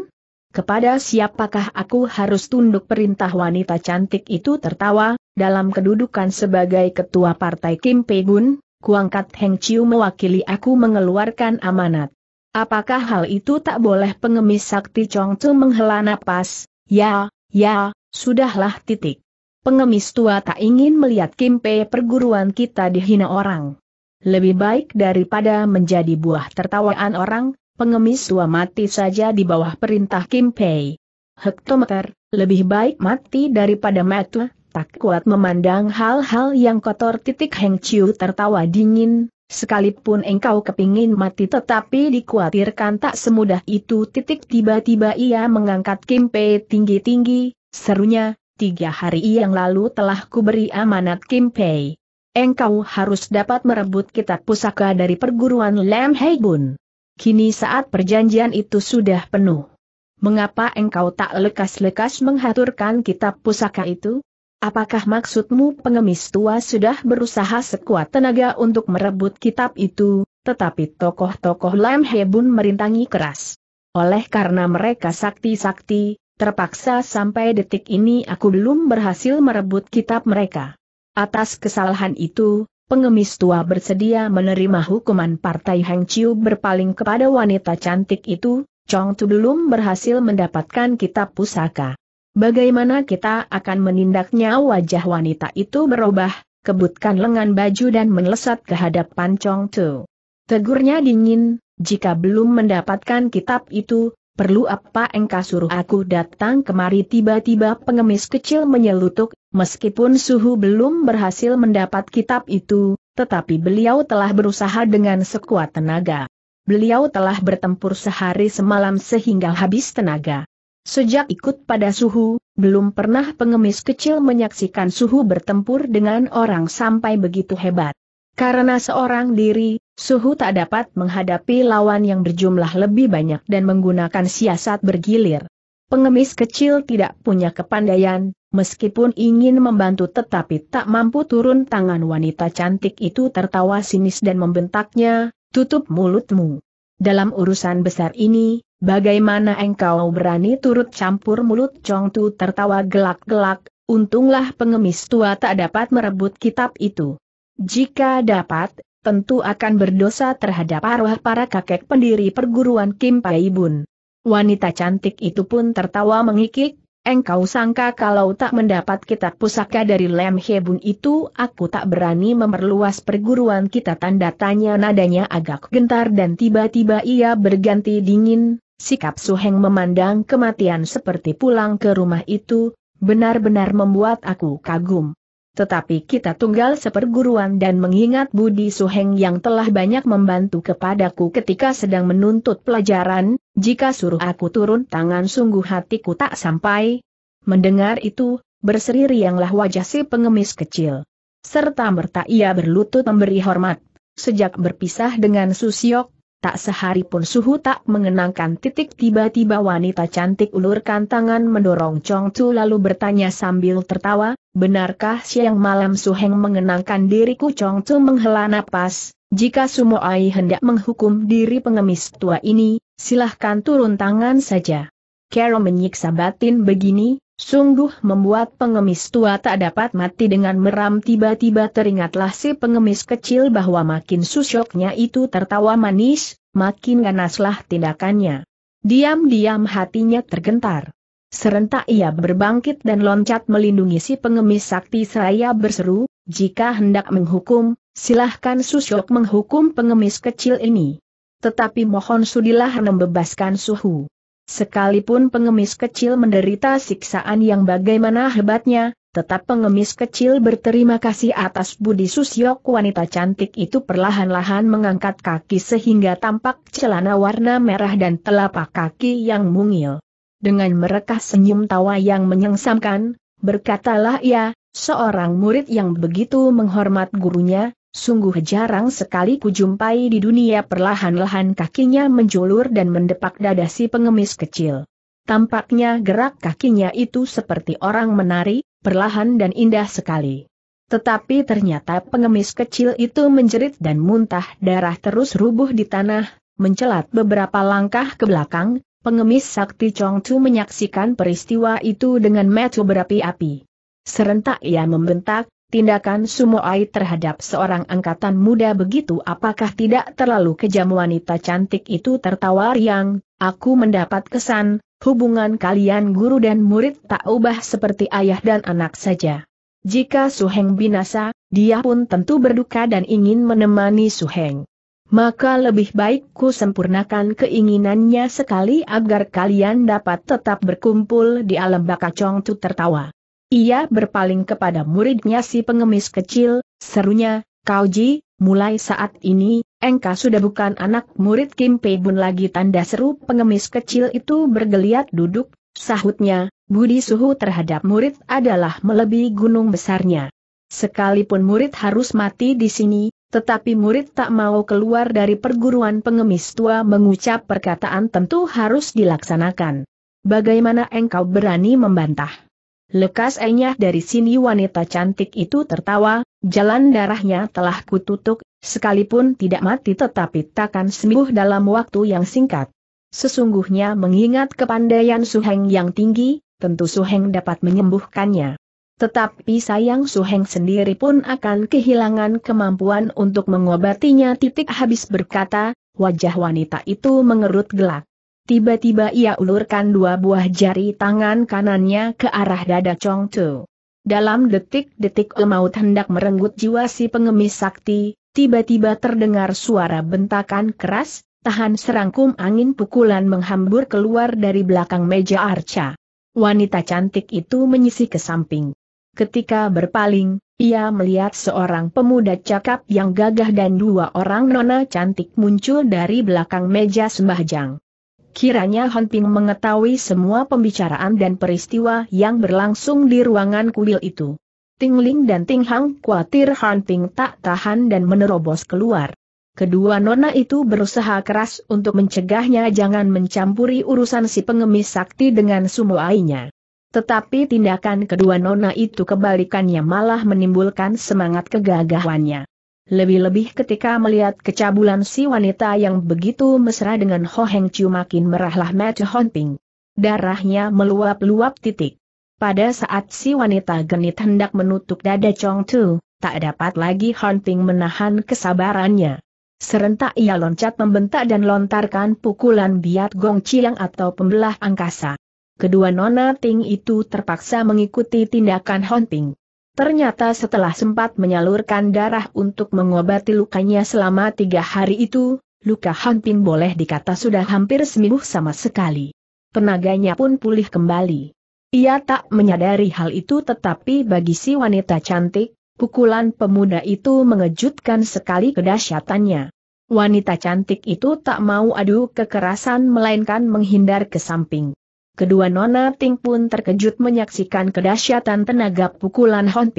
Kepada siapakah aku harus tunduk perintah wanita cantik itu tertawa, dalam kedudukan sebagai ketua partai Kim Pei Bun, kuangkat Heng Chiu mewakili aku mengeluarkan amanat. Apakah hal itu tak boleh pengemis sakti Chong Chu menghela napas? Ya, ya, sudahlah titik. Pengemis tua tak ingin melihat Kim Pei perguruan kita dihina orang. Lebih baik daripada menjadi buah tertawaan orang, pengemis tua mati saja di bawah perintah Kim Pei. Hektometer, lebih baik mati daripada mati, tak kuat memandang hal-hal yang kotor titik Heng Chiu tertawa dingin, Sekalipun engkau kepingin mati tetapi dikhawatirkan tak semudah itu titik tiba-tiba ia mengangkat Kim Pei tinggi-tinggi, serunya, tiga hari yang lalu telah kuberi amanat Kim Pei engkau harus dapat merebut kitab pusaka dari perguruan Lam Heibun. Kini saat perjanjian itu sudah penuh. Mengapa engkau tak lekas-lekas menghaturkan kitab pusaka itu? Apakah maksudmu pengemis tua sudah berusaha sekuat tenaga untuk merebut kitab itu, tetapi tokoh-tokoh Lam Hebun merintangi keras. Oleh karena mereka sakti-sakti, terpaksa sampai detik ini aku belum berhasil merebut kitab mereka. Atas kesalahan itu, pengemis tua bersedia menerima hukuman Partai Heng Chiu berpaling kepada wanita cantik itu, Chong Tu belum berhasil mendapatkan kitab pusaka. Bagaimana kita akan menindaknya wajah wanita itu berubah, kebutkan lengan baju dan melesat ke hadapan Chong Tu. Tegurnya dingin, jika belum mendapatkan kitab itu, perlu apa engkau suruh aku datang kemari tiba-tiba pengemis kecil menyelutuk, meskipun suhu belum berhasil mendapat kitab itu, tetapi beliau telah berusaha dengan sekuat tenaga. Beliau telah bertempur sehari semalam sehingga habis tenaga. Sejak ikut pada suhu, belum pernah pengemis kecil menyaksikan suhu bertempur dengan orang sampai begitu hebat. Karena seorang diri, Suhu tak dapat menghadapi lawan yang berjumlah lebih banyak dan menggunakan siasat bergilir. Pengemis kecil tidak punya kepandaian, meskipun ingin membantu tetapi tak mampu turun tangan wanita cantik itu tertawa sinis dan membentaknya, tutup mulutmu. Dalam urusan besar ini, bagaimana engkau berani turut campur mulut Chong Tu tertawa gelak-gelak, untunglah pengemis tua tak dapat merebut kitab itu. Jika dapat, tentu akan berdosa terhadap arwah para kakek pendiri perguruan Kim Pai Bun. Wanita cantik itu pun tertawa mengikik, engkau sangka kalau tak mendapat kitab pusaka dari Lem Hebun itu aku tak berani memperluas perguruan kita tanda tanya nadanya agak gentar dan tiba-tiba ia berganti dingin, sikap Suheng memandang kematian seperti pulang ke rumah itu, benar-benar membuat aku kagum. Tetapi kita tunggal seperguruan dan mengingat Budi Suheng yang telah banyak membantu kepadaku ketika sedang menuntut pelajaran, jika suruh aku turun tangan sungguh hatiku tak sampai. Mendengar itu, berseri rianglah wajah si pengemis kecil. Serta merta ia berlutut memberi hormat. Sejak berpisah dengan Susiok, Tak sehari pun suhu tak mengenangkan titik tiba-tiba wanita cantik ulurkan tangan mendorong Chong Tu lalu bertanya sambil tertawa, benarkah siang malam suheng mengenangkan diriku Chong Tu menghela nafas, jika ai hendak menghukum diri pengemis tua ini, silahkan turun tangan saja. Kero menyiksa batin begini, Sungguh membuat pengemis tua tak dapat mati dengan meram tiba-tiba teringatlah si pengemis kecil bahwa makin susyoknya itu tertawa manis, makin ganaslah tindakannya. Diam-diam hatinya tergentar. Serentak ia berbangkit dan loncat melindungi si pengemis sakti seraya berseru, jika hendak menghukum, silahkan susyok menghukum pengemis kecil ini. Tetapi mohon sudilah membebaskan suhu. Sekalipun pengemis kecil menderita siksaan yang bagaimana hebatnya, tetap pengemis kecil berterima kasih atas budi susyok wanita cantik itu perlahan-lahan mengangkat kaki sehingga tampak celana warna merah dan telapak kaki yang mungil. Dengan merekah senyum tawa yang menyengsamkan, berkatalah ia, seorang murid yang begitu menghormat gurunya, Sungguh jarang sekali kujumpai di dunia perlahan-lahan kakinya menjulur dan mendepak dada si pengemis kecil. Tampaknya gerak kakinya itu seperti orang menari, perlahan dan indah sekali. Tetapi ternyata pengemis kecil itu menjerit dan muntah darah terus rubuh di tanah, mencelat beberapa langkah ke belakang, pengemis sakti Chong Tu menyaksikan peristiwa itu dengan metu berapi-api. Serentak ia membentak, tindakan Sumoai terhadap seorang angkatan muda begitu apakah tidak terlalu kejam wanita cantik itu tertawa riang, aku mendapat kesan, hubungan kalian guru dan murid tak ubah seperti ayah dan anak saja. Jika Suheng binasa, dia pun tentu berduka dan ingin menemani Suheng. Maka lebih baik ku sempurnakan keinginannya sekali agar kalian dapat tetap berkumpul di alam bakacong tu tertawa. Ia berpaling kepada muridnya si pengemis kecil, serunya, Kau Ji, mulai saat ini, engkau sudah bukan anak murid Kim Pei Bun lagi tanda seru pengemis kecil itu bergeliat duduk, sahutnya, budi suhu terhadap murid adalah melebihi gunung besarnya. Sekalipun murid harus mati di sini, tetapi murid tak mau keluar dari perguruan pengemis tua mengucap perkataan tentu harus dilaksanakan. Bagaimana engkau berani membantah? Lekas enyah dari sini wanita cantik itu tertawa, jalan darahnya telah kututuk, sekalipun tidak mati tetapi takkan sembuh dalam waktu yang singkat. Sesungguhnya mengingat kepandaian Suheng yang tinggi, tentu Suheng dapat menyembuhkannya. Tetapi sayang Suheng sendiri pun akan kehilangan kemampuan untuk mengobatinya titik habis berkata, wajah wanita itu mengerut gelak. Tiba-tiba ia ulurkan dua buah jari tangan kanannya ke arah dada Chong Tu. Dalam detik-detik maut hendak merenggut jiwa si pengemis sakti, tiba-tiba terdengar suara bentakan keras, tahan serangkum angin pukulan menghambur keluar dari belakang meja arca. Wanita cantik itu menyisih ke samping. Ketika berpaling, ia melihat seorang pemuda cakap yang gagah dan dua orang nona cantik muncul dari belakang meja sembahjang. Kiranya Ping mengetahui semua pembicaraan dan peristiwa yang berlangsung di ruangan kuil itu. Ting Ling dan Ting Hang khawatir Ping tak tahan dan menerobos keluar. Kedua nona itu berusaha keras untuk mencegahnya jangan mencampuri urusan si pengemis sakti dengan sumoainya. Tetapi tindakan kedua nona itu kebalikannya malah menimbulkan semangat kegagahannya. Lebih-lebih ketika melihat kecabulan si wanita yang begitu mesra dengan Ho Heng Chiu makin merahlah Matthew Hunting, Darahnya meluap-luap titik. Pada saat si wanita genit hendak menutup dada Chong Tu, tak dapat lagi Hunting menahan kesabarannya. Serentak ia loncat membentak dan lontarkan pukulan biat gong Chiang atau pembelah angkasa. Kedua nona Ting itu terpaksa mengikuti tindakan Hunting. Ternyata setelah sempat menyalurkan darah untuk mengobati lukanya selama tiga hari itu, luka Hanpin boleh dikata sudah hampir sembuh sama sekali. Tenaganya pun pulih kembali. Ia tak menyadari hal itu tetapi bagi si wanita cantik, pukulan pemuda itu mengejutkan sekali kedahsyatannya. Wanita cantik itu tak mau adu kekerasan melainkan menghindar ke samping kedua Nona Ting pun terkejut menyaksikan kedahsyatan tenaga pukulan Hon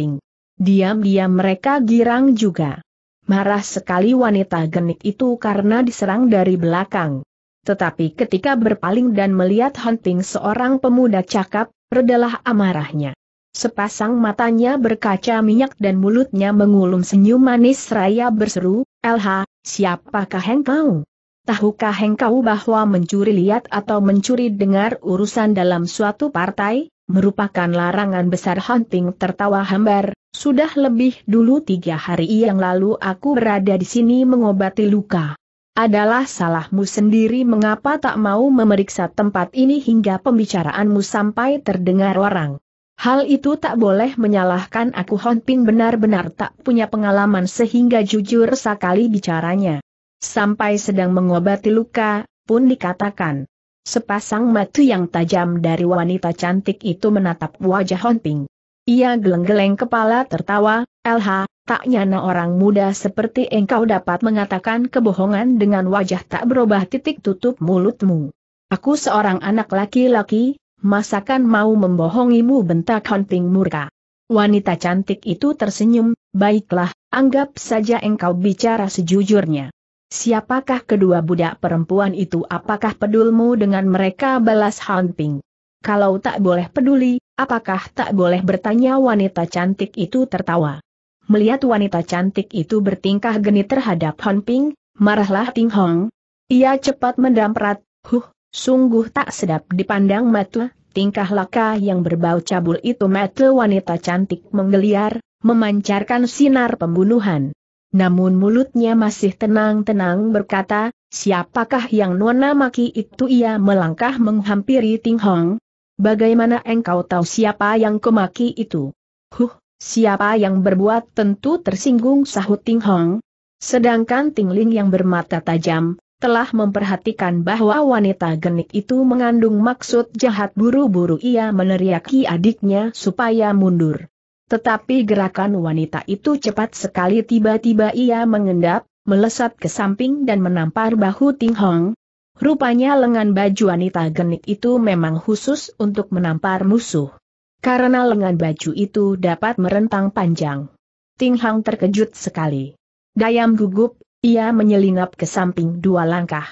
Diam-diam mereka girang juga. Marah sekali wanita genit itu karena diserang dari belakang. Tetapi ketika berpaling dan melihat Hon seorang pemuda cakap, redalah amarahnya. Sepasang matanya berkaca minyak dan mulutnya mengulum senyum manis raya berseru, Elha, siapakah engkau? tahukah engkau bahwa mencuri lihat atau mencuri dengar urusan dalam suatu partai, merupakan larangan besar Hunting tertawa hambar, sudah lebih dulu tiga hari yang lalu aku berada di sini mengobati luka. Adalah salahmu sendiri mengapa tak mau memeriksa tempat ini hingga pembicaraanmu sampai terdengar orang. Hal itu tak boleh menyalahkan aku Honping benar-benar tak punya pengalaman sehingga jujur sekali bicaranya sampai sedang mengobati luka, pun dikatakan. Sepasang mata yang tajam dari wanita cantik itu menatap wajah Honping. Ia geleng-geleng kepala tertawa, LH, tak nyana orang muda seperti engkau dapat mengatakan kebohongan dengan wajah tak berubah titik tutup mulutmu. Aku seorang anak laki-laki, masakan mau membohongimu bentak Honping murka. Wanita cantik itu tersenyum, baiklah, anggap saja engkau bicara sejujurnya. Siapakah kedua budak perempuan itu apakah pedulmu dengan mereka balas Han Ping? Kalau tak boleh peduli, apakah tak boleh bertanya wanita cantik itu tertawa. Melihat wanita cantik itu bertingkah genit terhadap Han Ping, marahlah Ting Hong. Ia cepat mendamprat, huh, sungguh tak sedap dipandang mata, tingkah laka yang berbau cabul itu mata wanita cantik menggeliar, memancarkan sinar pembunuhan namun mulutnya masih tenang-tenang berkata, siapakah yang Nona Maki itu ia melangkah menghampiri Ting Hong? Bagaimana engkau tahu siapa yang kemaki itu? Huh, siapa yang berbuat tentu tersinggung sahut Ting Hong. Sedangkan Ting Ling yang bermata tajam, telah memperhatikan bahwa wanita genik itu mengandung maksud jahat buru-buru ia meneriaki adiknya supaya mundur. Tetapi gerakan wanita itu cepat sekali tiba-tiba ia mengendap, melesat ke samping dan menampar bahu Ting Hong. Rupanya lengan baju wanita genik itu memang khusus untuk menampar musuh. Karena lengan baju itu dapat merentang panjang. Ting Hong terkejut sekali. Dayam gugup, ia menyelinap ke samping dua langkah.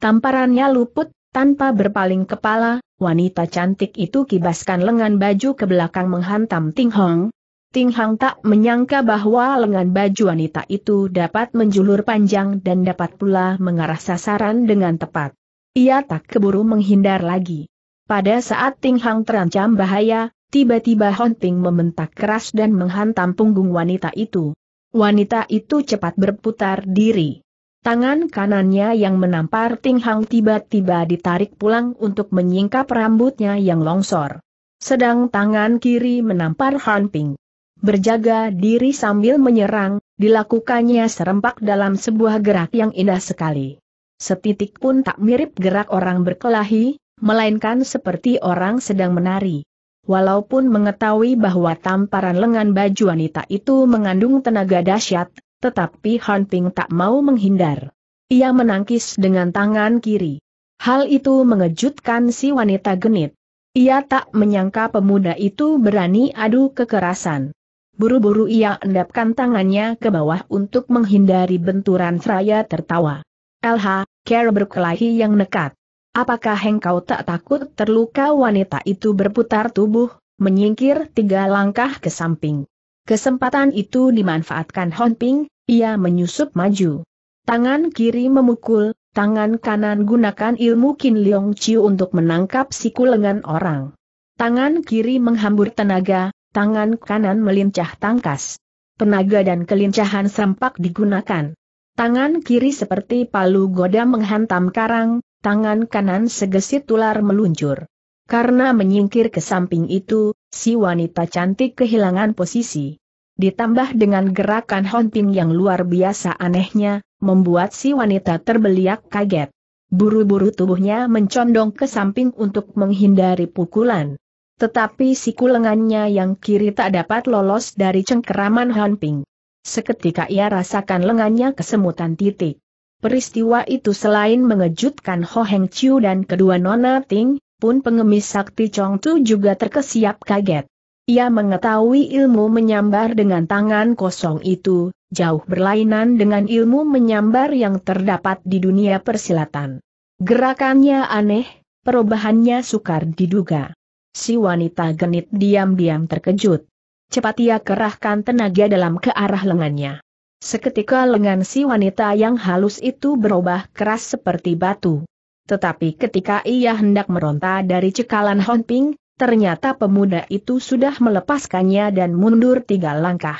Tamparannya luput, tanpa berpaling kepala, wanita cantik itu kibaskan lengan baju ke belakang menghantam Ting Hong. Ting Hong tak menyangka bahwa lengan baju wanita itu dapat menjulur panjang dan dapat pula mengarah sasaran dengan tepat. Ia tak keburu menghindar lagi. Pada saat Ting Hong terancam bahaya, Tiba-tiba Hon Ting membentak keras dan menghantam punggung wanita itu. Wanita itu cepat berputar diri. Tangan kanannya yang menampar Ting Hang tiba-tiba ditarik pulang untuk menyingkap rambutnya yang longsor. Sedang tangan kiri menampar Han Ping. Berjaga diri sambil menyerang, dilakukannya serempak dalam sebuah gerak yang indah sekali. Setitik pun tak mirip gerak orang berkelahi, melainkan seperti orang sedang menari. Walaupun mengetahui bahwa tamparan lengan baju wanita itu mengandung tenaga dahsyat, tetapi Han Ping tak mau menghindar. Ia menangkis dengan tangan kiri. Hal itu mengejutkan si wanita genit. Ia tak menyangka pemuda itu berani adu kekerasan. Buru-buru ia endapkan tangannya ke bawah untuk menghindari benturan seraya tertawa. LH, Care berkelahi yang nekat. Apakah engkau tak takut terluka wanita itu berputar tubuh, menyingkir tiga langkah ke samping. Kesempatan itu dimanfaatkan Honping, ia menyusup maju. Tangan kiri memukul, tangan kanan gunakan ilmu Qin Leong Chiu untuk menangkap siku lengan orang. Tangan kiri menghambur tenaga, tangan kanan melincah tangkas. Tenaga dan kelincahan serempak digunakan. Tangan kiri seperti palu goda menghantam karang, tangan kanan segesit tular meluncur. Karena menyingkir ke samping itu, si wanita cantik kehilangan posisi. Ditambah dengan gerakan Honting yang luar biasa anehnya, membuat si wanita terbeliak kaget. Buru-buru tubuhnya mencondong ke samping untuk menghindari pukulan. Tetapi siku lengannya yang kiri tak dapat lolos dari cengkeraman hunting. Seketika ia rasakan lengannya kesemutan titik. Peristiwa itu selain mengejutkan Ho Heng Chiu dan kedua Nona Ting, pun pengemis sakti Chong Tu juga terkesiap kaget. Ia mengetahui ilmu menyambar dengan tangan kosong itu, jauh berlainan dengan ilmu menyambar yang terdapat di dunia persilatan. Gerakannya aneh, perubahannya sukar diduga. Si wanita genit diam-diam terkejut. Cepat ia kerahkan tenaga dalam ke arah lengannya. Seketika lengan si wanita yang halus itu berubah keras seperti batu. Tetapi ketika ia hendak meronta dari cekalan Honping, ternyata pemuda itu sudah melepaskannya dan mundur tiga langkah.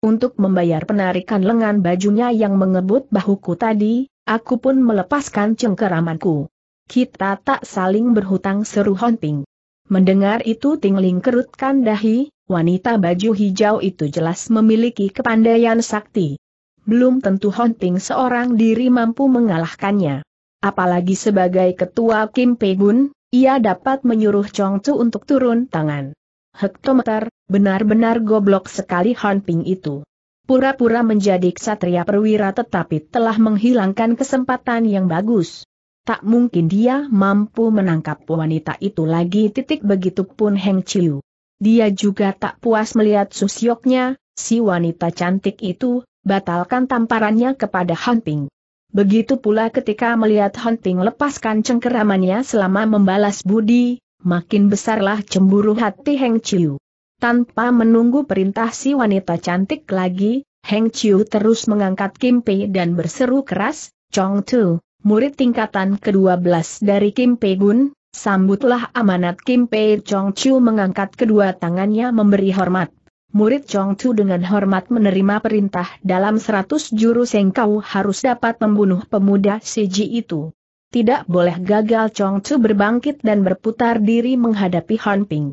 Untuk membayar penarikan lengan bajunya yang mengebut bahuku tadi, aku pun melepaskan cengkeramanku. Kita tak saling berhutang seru Honping. Mendengar itu Tingling kerutkan dahi, wanita baju hijau itu jelas memiliki kepandaian sakti. Belum tentu Honping seorang diri mampu mengalahkannya. Apalagi sebagai ketua Kim Pei-gun, ia dapat menyuruh Chong Chu untuk turun tangan. Hektometer, benar-benar goblok sekali Han Ping itu. Pura-pura menjadi ksatria perwira tetapi telah menghilangkan kesempatan yang bagus. Tak mungkin dia mampu menangkap wanita itu lagi titik begitu pun Heng Chiu. Dia juga tak puas melihat susioknya, si wanita cantik itu, batalkan tamparannya kepada Han Ping. Begitu pula ketika melihat Hunting lepaskan cengkeramannya selama membalas budi, makin besarlah cemburu hati Heng Chiu. Tanpa menunggu perintah si wanita cantik lagi, Heng Chiu terus mengangkat kim pei dan berseru keras, Chong Tu, murid tingkatan ke-12 dari kim pei Gun, sambutlah amanat kim pei. Chong Chu mengangkat kedua tangannya memberi hormat. Murid Chong Chu dengan hormat menerima perintah dalam seratus jurus yang Kau harus dapat membunuh pemuda Seji itu. Tidak boleh gagal Chong Chu berbangkit dan berputar diri menghadapi Han Ping.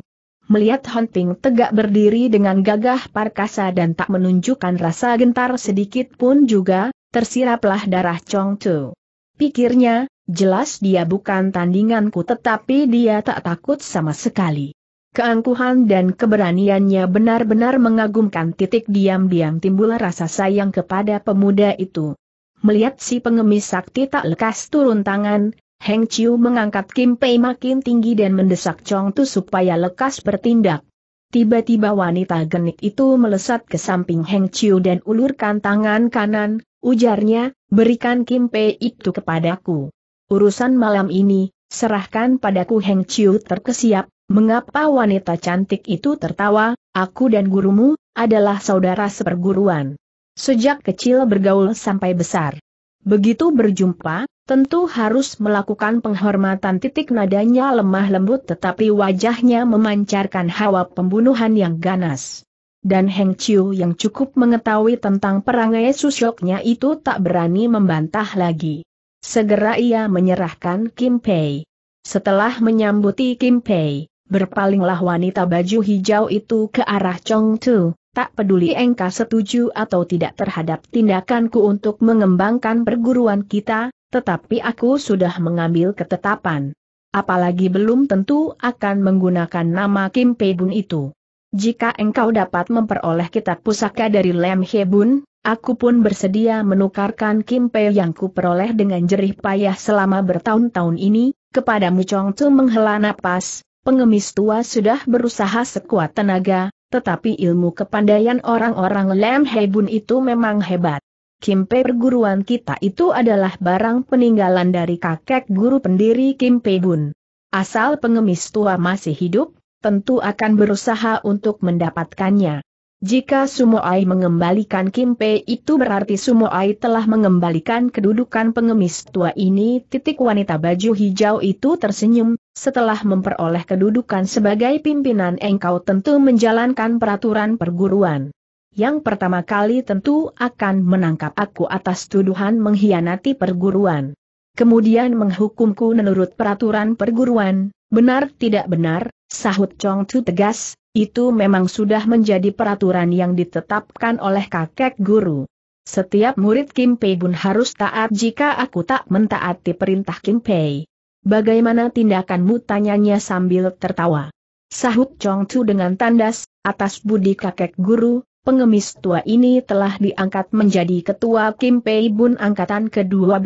Melihat Han Ping tegak berdiri dengan gagah perkasa dan tak menunjukkan rasa gentar sedikit pun juga, tersiraplah darah Chong Chu. Pikirnya, jelas dia bukan tandinganku tetapi dia tak takut sama sekali. Keangkuhan dan keberaniannya benar-benar mengagumkan titik diam-diam timbul rasa sayang kepada pemuda itu. Melihat si pengemis sakti tak lekas turun tangan, Heng Chiu mengangkat Kim Pei makin tinggi dan mendesak Chong Tu supaya lekas bertindak. Tiba-tiba wanita genit itu melesat ke samping Heng Chiu dan ulurkan tangan kanan, ujarnya, berikan Kim Pei itu kepadaku. Urusan malam ini, serahkan padaku Heng Chiu terkesiap, Mengapa wanita cantik itu tertawa, aku dan gurumu, adalah saudara seperguruan. Sejak kecil bergaul sampai besar. Begitu berjumpa, tentu harus melakukan penghormatan titik nadanya lemah lembut tetapi wajahnya memancarkan hawa pembunuhan yang ganas. Dan Heng Chiu yang cukup mengetahui tentang perangai susyoknya itu tak berani membantah lagi. Segera ia menyerahkan Kim Pei. Setelah menyambuti Kim Pei, Berpalinglah wanita baju hijau itu ke arah Chong Tu, tak peduli engkau setuju atau tidak terhadap tindakanku untuk mengembangkan perguruan kita, tetapi aku sudah mengambil ketetapan. Apalagi belum tentu akan menggunakan nama Kim Pei Bun itu. Jika engkau dapat memperoleh kitab pusaka dari Lem Bun, aku pun bersedia menukarkan Kim Pei yang kuperoleh dengan jerih payah selama bertahun-tahun ini, kepadamu Chong Tu menghela napas, Pengemis tua sudah berusaha sekuat tenaga, tetapi ilmu kepandaian orang-orang Lem Hebun itu memang hebat. Kimpe perguruan kita itu adalah barang peninggalan dari kakek guru pendiri Kimpe Bun. Asal pengemis tua masih hidup, tentu akan berusaha untuk mendapatkannya. Jika Sumoai mengembalikan Kimpe itu berarti Sumoai telah mengembalikan kedudukan pengemis tua ini. Titik wanita baju hijau itu tersenyum, setelah memperoleh kedudukan sebagai pimpinan engkau tentu menjalankan peraturan perguruan. Yang pertama kali tentu akan menangkap aku atas tuduhan mengkhianati perguruan. Kemudian menghukumku menurut peraturan perguruan, benar tidak benar, sahut Chong Chu tegas, itu memang sudah menjadi peraturan yang ditetapkan oleh kakek guru. Setiap murid Kim Pei Bun harus taat jika aku tak mentaati perintah Kim Pei. Bagaimana tindakanmu tanyanya sambil tertawa. Sahut Chong Chu dengan tandas, atas budi kakek guru, pengemis tua ini telah diangkat menjadi ketua Kim Pei Bun angkatan ke-12.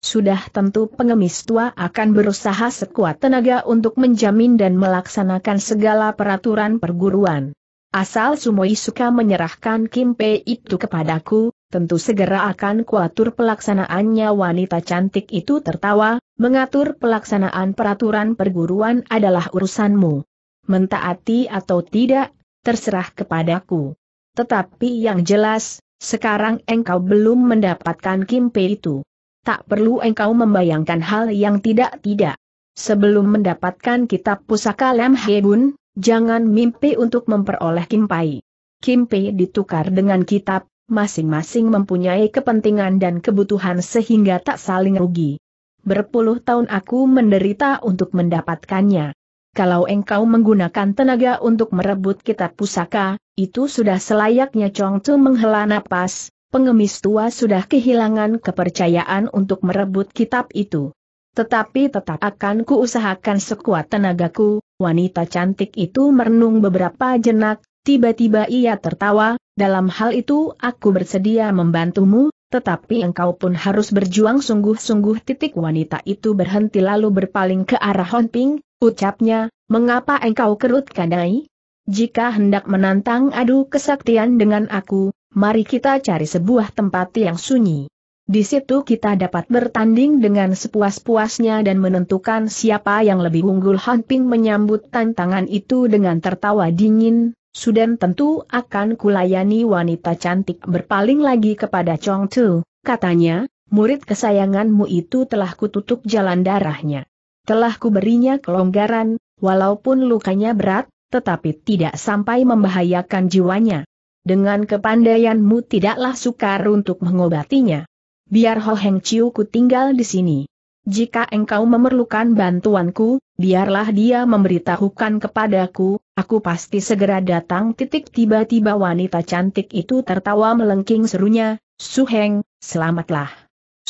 Sudah tentu pengemis tua akan berusaha sekuat tenaga untuk menjamin dan melaksanakan segala peraturan perguruan. Asal Sumoi suka menyerahkan Kim itu kepadaku, tentu segera akan kuatur pelaksanaannya wanita cantik itu tertawa, mengatur pelaksanaan peraturan perguruan adalah urusanmu. Mentaati atau tidak, terserah kepadaku. Tetapi yang jelas, sekarang engkau belum mendapatkan Kim itu tak perlu engkau membayangkan hal yang tidak-tidak. Sebelum mendapatkan kitab pusaka Lem Hebun, jangan mimpi untuk memperoleh Kimpai. Kimpai ditukar dengan kitab, masing-masing mempunyai kepentingan dan kebutuhan sehingga tak saling rugi. Berpuluh tahun aku menderita untuk mendapatkannya. Kalau engkau menggunakan tenaga untuk merebut kitab pusaka, itu sudah selayaknya Chong Tzu menghela napas, pengemis tua sudah kehilangan kepercayaan untuk merebut kitab itu. Tetapi tetap akan kuusahakan sekuat tenagaku, wanita cantik itu merenung beberapa jenak, tiba-tiba ia tertawa, dalam hal itu aku bersedia membantumu, tetapi engkau pun harus berjuang sungguh-sungguh titik wanita itu berhenti lalu berpaling ke arah Honping, ucapnya, mengapa engkau kerut kadai? Jika hendak menantang adu kesaktian dengan aku, mari kita cari sebuah tempat yang sunyi. Di situ kita dapat bertanding dengan sepuas-puasnya dan menentukan siapa yang lebih unggul Han Ping menyambut tantangan itu dengan tertawa dingin, Sudan tentu akan kulayani wanita cantik berpaling lagi kepada Chong Tu, katanya, murid kesayanganmu itu telah kututup jalan darahnya. Telah kuberinya kelonggaran, walaupun lukanya berat, tetapi tidak sampai membahayakan jiwanya. Dengan kepandaianmu tidaklah sukar untuk mengobatinya. Biar Ho Heng Chiu ku tinggal di sini. Jika engkau memerlukan bantuanku, biarlah dia memberitahukan kepadaku, aku pasti segera datang. Titik tiba-tiba wanita cantik itu tertawa melengking serunya, Su Heng, selamatlah.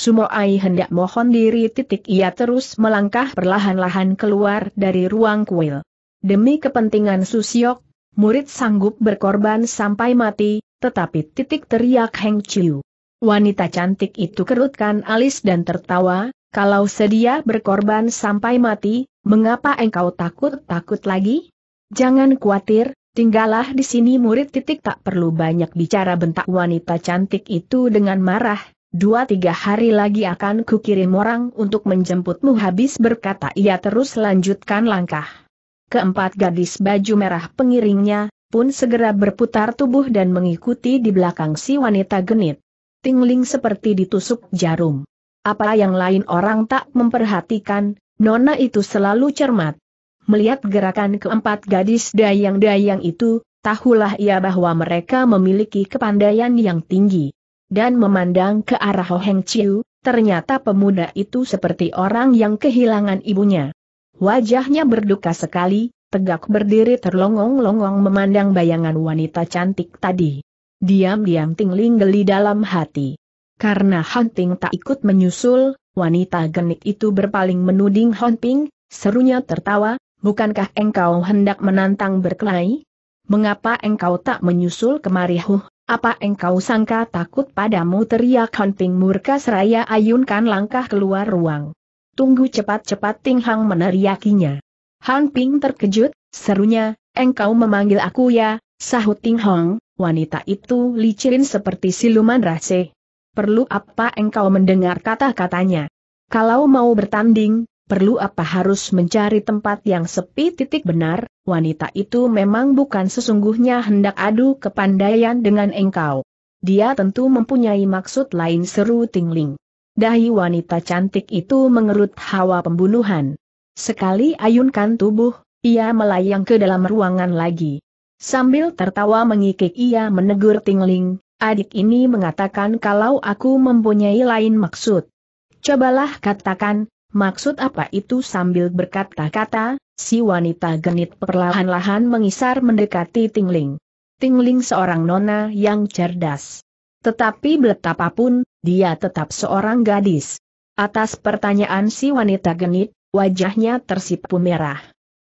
Sumo Ai hendak mohon diri titik ia terus melangkah perlahan-lahan keluar dari ruang kuil. Demi kepentingan Su Siok murid sanggup berkorban sampai mati, tetapi titik teriak Heng Chiu. Wanita cantik itu kerutkan alis dan tertawa, kalau sedia berkorban sampai mati, mengapa engkau takut-takut lagi? Jangan khawatir, tinggallah di sini murid titik tak perlu banyak bicara bentak wanita cantik itu dengan marah. Dua tiga hari lagi akan kukirim orang untuk menjemputmu habis berkata ia terus lanjutkan langkah keempat gadis baju merah pengiringnya, pun segera berputar tubuh dan mengikuti di belakang si wanita genit. Tingling seperti ditusuk jarum. Apa yang lain orang tak memperhatikan, Nona itu selalu cermat. Melihat gerakan keempat gadis dayang-dayang itu, tahulah ia bahwa mereka memiliki kepandaian yang tinggi. Dan memandang ke arah Hoheng Chiu, ternyata pemuda itu seperti orang yang kehilangan ibunya. Wajahnya berduka sekali, tegak berdiri terlongong-longong memandang bayangan wanita cantik tadi. Diam-diam tingling geli dalam hati. Karena Hunting tak ikut menyusul, wanita genit itu berpaling menuding Hunting, serunya tertawa, bukankah engkau hendak menantang berkelahi? Mengapa engkau tak menyusul kemari huh? Apa engkau sangka takut padamu teriak Hunting murka seraya ayunkan langkah keluar ruang. Tunggu cepat-cepat Ting Hang meneriakinya. Han Ping terkejut, serunya, engkau memanggil aku ya, sahut Ting Hong, wanita itu licin seperti siluman rase. Perlu apa engkau mendengar kata-katanya? Kalau mau bertanding, perlu apa harus mencari tempat yang sepi titik benar, wanita itu memang bukan sesungguhnya hendak adu kepandaian dengan engkau. Dia tentu mempunyai maksud lain seru Ting Ling. Dahi wanita cantik itu mengerut hawa pembunuhan. Sekali ayunkan tubuh, ia melayang ke dalam ruangan lagi. Sambil tertawa mengikik ia menegur Tingling, adik ini mengatakan kalau aku mempunyai lain maksud. Cobalah katakan, maksud apa itu sambil berkata-kata, si wanita genit perlahan-lahan mengisar mendekati Tingling. Tingling seorang nona yang cerdas. Tetapi betapapun, dia tetap seorang gadis. Atas pertanyaan si wanita genit, wajahnya tersipu merah.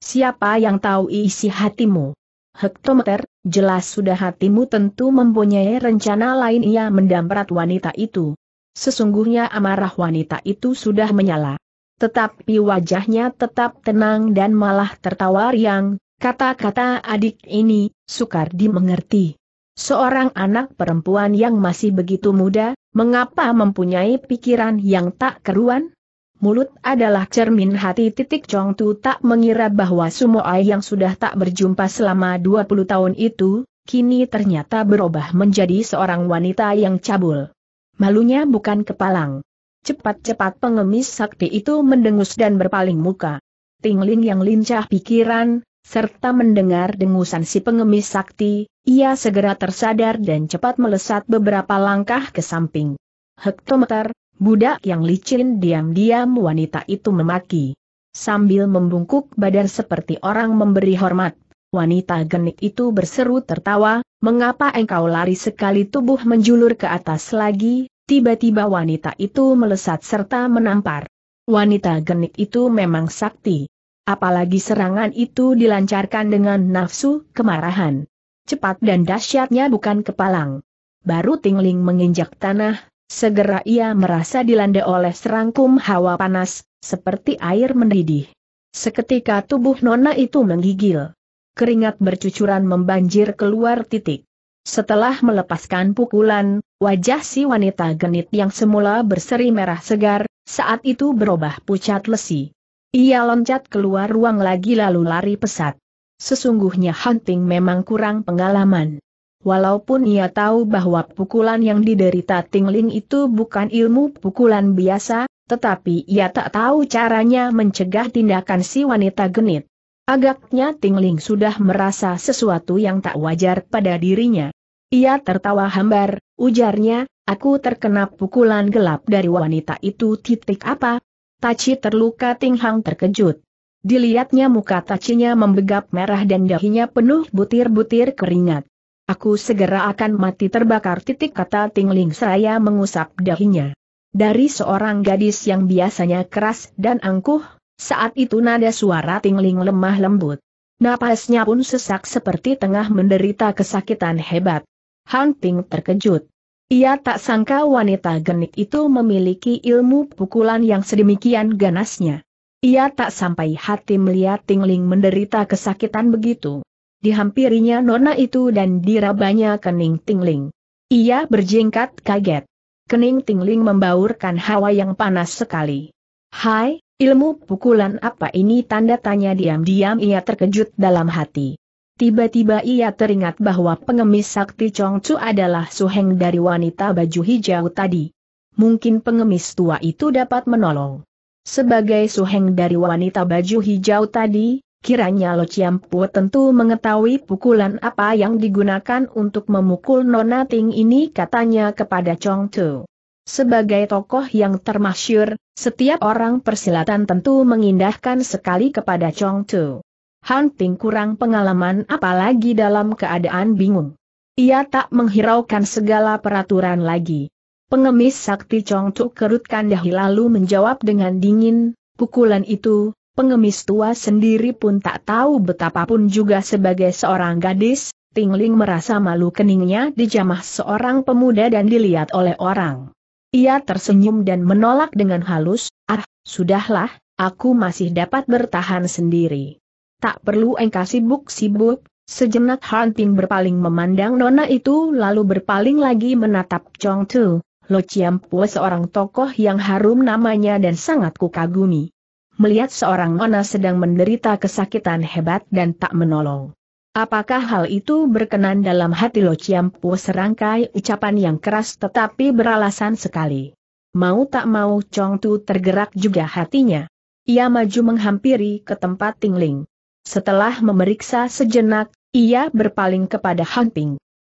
Siapa yang tahu isi hatimu? Hektometer, jelas sudah hatimu tentu mempunyai rencana lain ia mendamprat wanita itu. Sesungguhnya amarah wanita itu sudah menyala. Tetapi wajahnya tetap tenang dan malah tertawa riang, kata-kata adik ini, sukar dimengerti. Seorang anak perempuan yang masih begitu muda, mengapa mempunyai pikiran yang tak keruan? Mulut adalah cermin hati titik Chong Tu tak mengira bahwa Sumoai yang sudah tak berjumpa selama 20 tahun itu, kini ternyata berubah menjadi seorang wanita yang cabul. Malunya bukan kepalang. Cepat-cepat pengemis sakti itu mendengus dan berpaling muka. Tingling yang lincah pikiran, serta mendengar dengusan si pengemis sakti, ia segera tersadar dan cepat melesat beberapa langkah ke samping. Hektometer, budak yang licin diam-diam wanita itu memaki. Sambil membungkuk badan seperti orang memberi hormat, wanita genik itu berseru tertawa, mengapa engkau lari sekali tubuh menjulur ke atas lagi, tiba-tiba wanita itu melesat serta menampar. Wanita genik itu memang sakti. Apalagi serangan itu dilancarkan dengan nafsu kemarahan. Cepat dan dahsyatnya bukan kepalang. Baru Tingling menginjak tanah, segera ia merasa dilanda oleh serangkum hawa panas, seperti air mendidih. Seketika tubuh Nona itu menggigil. Keringat bercucuran membanjir keluar titik. Setelah melepaskan pukulan, wajah si wanita genit yang semula berseri merah segar, saat itu berubah pucat lesi. Ia loncat keluar ruang lagi lalu lari pesat. Sesungguhnya Hunting memang kurang pengalaman. Walaupun ia tahu bahwa pukulan yang diderita Tingling itu bukan ilmu pukulan biasa, tetapi ia tak tahu caranya mencegah tindakan si wanita genit. Agaknya Tingling sudah merasa sesuatu yang tak wajar pada dirinya. Ia tertawa hambar, ujarnya, aku terkena pukulan gelap dari wanita itu titik apa, Taci terluka Ting Hang terkejut. Dilihatnya muka Tacinya membegap merah dan dahinya penuh butir-butir keringat. Aku segera akan mati terbakar titik kata Ting Ling saya mengusap dahinya. Dari seorang gadis yang biasanya keras dan angkuh, saat itu nada suara Ting Ling lemah lembut. Napasnya pun sesak seperti tengah menderita kesakitan hebat. Hang Ting terkejut. Ia tak sangka wanita genit itu memiliki ilmu pukulan yang sedemikian ganasnya. Ia tak sampai hati melihat Tingling menderita kesakitan begitu. Dihampirinya nona itu dan dirabanya kening Tingling. Ia berjingkat kaget. Kening Tingling membaurkan hawa yang panas sekali. Hai, ilmu pukulan apa ini tanda tanya diam-diam ia terkejut dalam hati. Tiba-tiba ia teringat bahwa pengemis sakti Chong Chongcu adalah suheng dari wanita baju hijau tadi. Mungkin pengemis tua itu dapat menolong. Sebagai suheng dari wanita baju hijau tadi, kiranya Lo Chiampu tentu mengetahui pukulan apa yang digunakan untuk memukul Nona Ting ini katanya kepada Chong Chongcu. Sebagai tokoh yang termasyur, setiap orang persilatan tentu mengindahkan sekali kepada Chong Chongcu. Hunting kurang pengalaman apalagi dalam keadaan bingung. Ia tak menghiraukan segala peraturan lagi. Pengemis sakti congcuk kerutkan dahi lalu menjawab dengan dingin, pukulan itu, pengemis tua sendiri pun tak tahu betapapun juga sebagai seorang gadis, Tingling merasa malu keningnya dijamah seorang pemuda dan dilihat oleh orang. Ia tersenyum dan menolak dengan halus, ah, sudahlah, aku masih dapat bertahan sendiri tak perlu engkau sibuk-sibuk, sejenak Han berpaling memandang nona itu lalu berpaling lagi menatap Chong Tu, Lo Chiam Pue seorang tokoh yang harum namanya dan sangat kukagumi. Melihat seorang nona sedang menderita kesakitan hebat dan tak menolong. Apakah hal itu berkenan dalam hati Lo Chiam Pu? serangkai ucapan yang keras tetapi beralasan sekali. Mau tak mau Chong Tu tergerak juga hatinya. Ia maju menghampiri ke tempat Tingling. Setelah memeriksa sejenak, ia berpaling kepada Han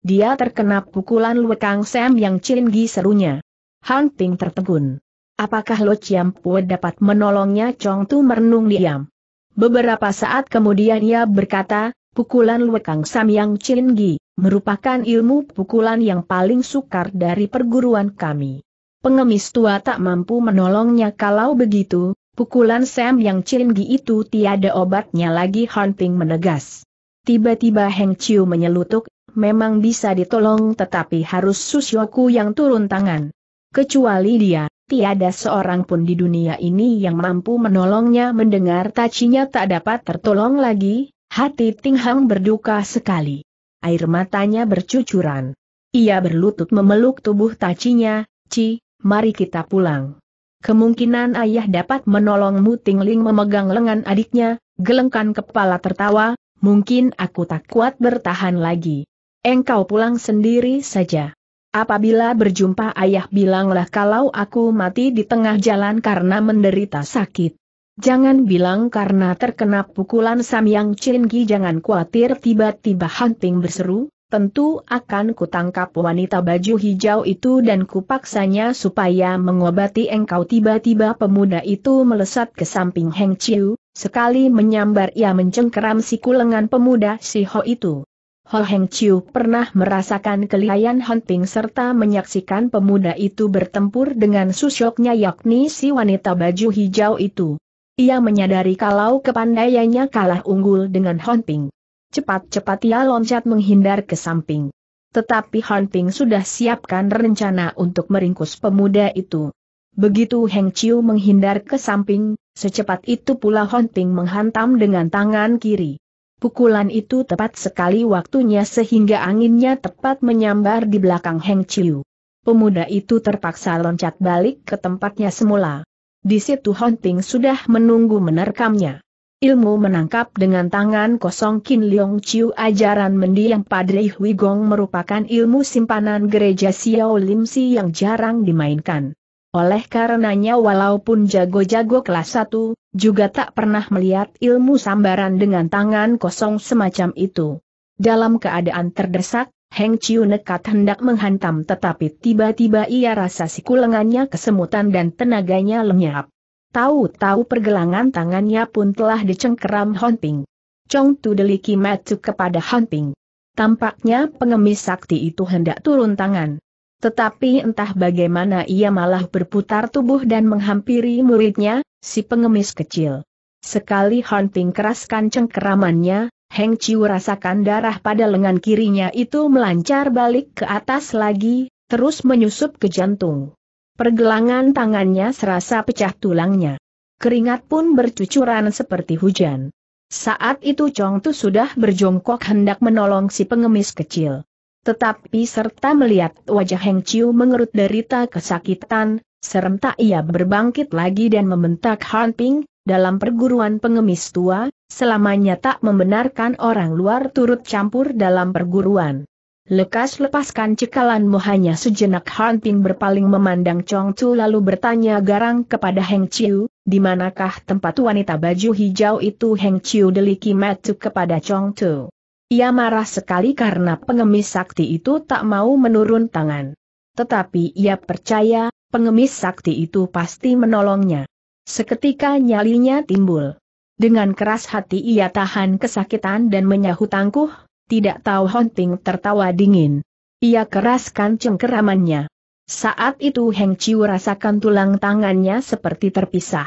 Dia terkena pukulan Luekang Sam yang Cinggi serunya. Han tertegun. Apakah Lo Chiam Pue dapat menolongnya Chong Tu merenung diam. Beberapa saat kemudian ia berkata, pukulan Luekang Sam yang Cinggi merupakan ilmu pukulan yang paling sukar dari perguruan kami. Pengemis tua tak mampu menolongnya kalau begitu, Pukulan Sam yang cilinggi itu tiada obatnya lagi Hunting menegas. Tiba-tiba Heng Chiu menyelutuk, memang bisa ditolong tetapi harus Susyoku yang turun tangan. Kecuali dia, tiada seorang pun di dunia ini yang mampu menolongnya mendengar tacinya tak dapat tertolong lagi, hati Ting Hang berduka sekali. Air matanya bercucuran. Ia berlutut memeluk tubuh tacinya, Ci, mari kita pulang. Kemungkinan ayah dapat menolongmu Ting Ling memegang lengan adiknya, gelengkan kepala tertawa, mungkin aku tak kuat bertahan lagi. Engkau pulang sendiri saja. Apabila berjumpa ayah bilanglah kalau aku mati di tengah jalan karena menderita sakit. Jangan bilang karena terkena pukulan Samyang Cinggi jangan khawatir tiba-tiba hunting berseru, Tentu akan kutangkap wanita baju hijau itu dan kupaksanya supaya mengobati engkau tiba-tiba pemuda itu melesat ke samping Heng Chiu, sekali menyambar ia mencengkeram siku lengan pemuda si Ho itu. Ho Heng Chiu pernah merasakan kelihayan hunting serta menyaksikan pemuda itu bertempur dengan susyoknya yakni si wanita baju hijau itu. Ia menyadari kalau kepandaiannya kalah unggul dengan Hon Ping. Cepat-cepat ia loncat menghindar ke samping. Tetapi Han Ping sudah siapkan rencana untuk meringkus pemuda itu. Begitu Heng Chiu menghindar ke samping, secepat itu pula Hunting Ping menghantam dengan tangan kiri. Pukulan itu tepat sekali waktunya sehingga anginnya tepat menyambar di belakang Heng Chiu. Pemuda itu terpaksa loncat balik ke tempatnya semula. Di situ Hon Ping sudah menunggu menerkamnya. Ilmu menangkap dengan tangan kosong Kin Leong Chiu ajaran mendiang Padre Hui Gong merupakan ilmu simpanan gereja Xiao Lim Si yang jarang dimainkan. Oleh karenanya walaupun jago-jago kelas 1, juga tak pernah melihat ilmu sambaran dengan tangan kosong semacam itu. Dalam keadaan terdesak, Heng Chiu nekat hendak menghantam tetapi tiba-tiba ia rasa siku lengannya kesemutan dan tenaganya lenyap. Tahu-tahu pergelangan tangannya pun telah dicengkeram Hunting. Chong Tu deliki matuk kepada Hunting. Tampaknya pengemis sakti itu hendak turun tangan. Tetapi entah bagaimana ia malah berputar tubuh dan menghampiri muridnya, si pengemis kecil. Sekali Hunting keraskan cengkeramannya, Heng Chiu rasakan darah pada lengan kirinya itu melancar balik ke atas lagi, terus menyusup ke jantung. Pergelangan tangannya serasa pecah tulangnya. Keringat pun bercucuran seperti hujan. Saat itu Chong Tu sudah berjongkok hendak menolong si pengemis kecil. Tetapi serta melihat wajah Heng Chiu mengerut derita kesakitan, serentak ia berbangkit lagi dan membentak Han Ping, dalam perguruan pengemis tua, selamanya tak membenarkan orang luar turut campur dalam perguruan. Lekas lepaskan cekalanmu hanya sejenak Han Ping berpaling memandang Chong Chu lalu bertanya garang kepada Heng Chiu, di manakah tempat wanita baju hijau itu Heng Chiu deliki matu kepada Chong Chu. Ia marah sekali karena pengemis sakti itu tak mau menurun tangan. Tetapi ia percaya, pengemis sakti itu pasti menolongnya. Seketika nyalinya timbul. Dengan keras hati ia tahan kesakitan dan menyahut tangguh tidak tahu Hunting tertawa dingin. Ia keraskan cengkeramannya. Saat itu Heng Chiu rasakan tulang tangannya seperti terpisah.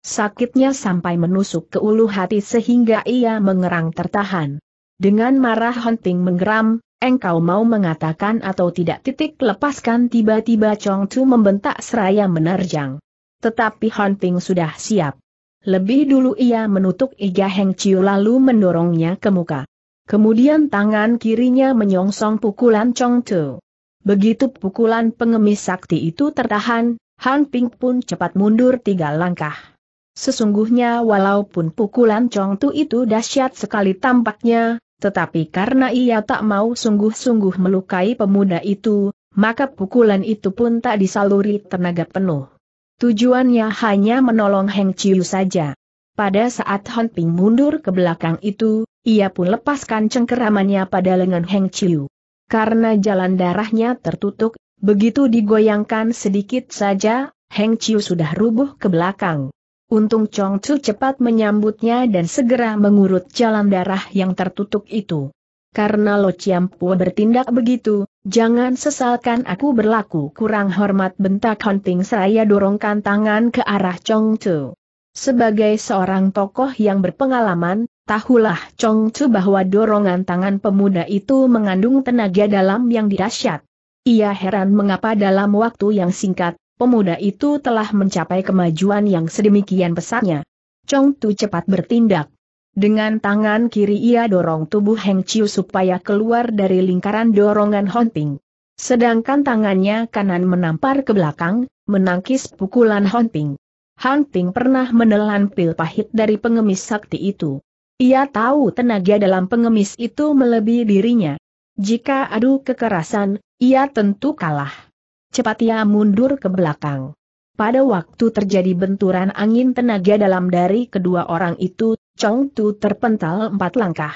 Sakitnya sampai menusuk ke ulu hati sehingga ia mengerang tertahan. Dengan marah Hunting menggeram, engkau mau mengatakan atau tidak titik lepaskan tiba-tiba Chong Chu membentak seraya menerjang. Tetapi Hunting sudah siap. Lebih dulu ia menutup iga Heng Chiu lalu mendorongnya ke muka. Kemudian tangan kirinya menyongsong pukulan Chong Tu. Begitu pukulan pengemis sakti itu tertahan, Han Ping pun cepat mundur tiga langkah. Sesungguhnya walaupun pukulan Chong Tu itu dahsyat sekali tampaknya, tetapi karena ia tak mau sungguh-sungguh melukai pemuda itu, maka pukulan itu pun tak disaluri tenaga penuh. Tujuannya hanya menolong Heng Chiu saja. Pada saat Han Ping mundur ke belakang itu, ia pun lepaskan cengkeramannya pada lengan Heng Chiu. Karena jalan darahnya tertutup, begitu digoyangkan sedikit saja, Heng Chiu sudah rubuh ke belakang. Untung Chong Chu cepat menyambutnya dan segera mengurut jalan darah yang tertutup itu. Karena Lo Pu bertindak begitu, jangan sesalkan aku berlaku kurang hormat bentak hunting seraya dorongkan tangan ke arah Chong Chu. Sebagai seorang tokoh yang berpengalaman, Tahulah Chong Chu bahwa dorongan tangan pemuda itu mengandung tenaga dalam yang dirasyat. Ia heran mengapa dalam waktu yang singkat, pemuda itu telah mencapai kemajuan yang sedemikian besarnya. Chong Tu cepat bertindak. Dengan tangan kiri ia dorong tubuh Heng Chiu supaya keluar dari lingkaran dorongan Honting. Sedangkan tangannya kanan menampar ke belakang, menangkis pukulan Honting. Hunting pernah menelan pil pahit dari pengemis sakti itu. Ia tahu tenaga dalam pengemis itu melebihi dirinya. Jika adu kekerasan, ia tentu kalah. Cepat ia mundur ke belakang. Pada waktu terjadi benturan angin tenaga dalam dari kedua orang itu, Chong Tu terpental empat langkah.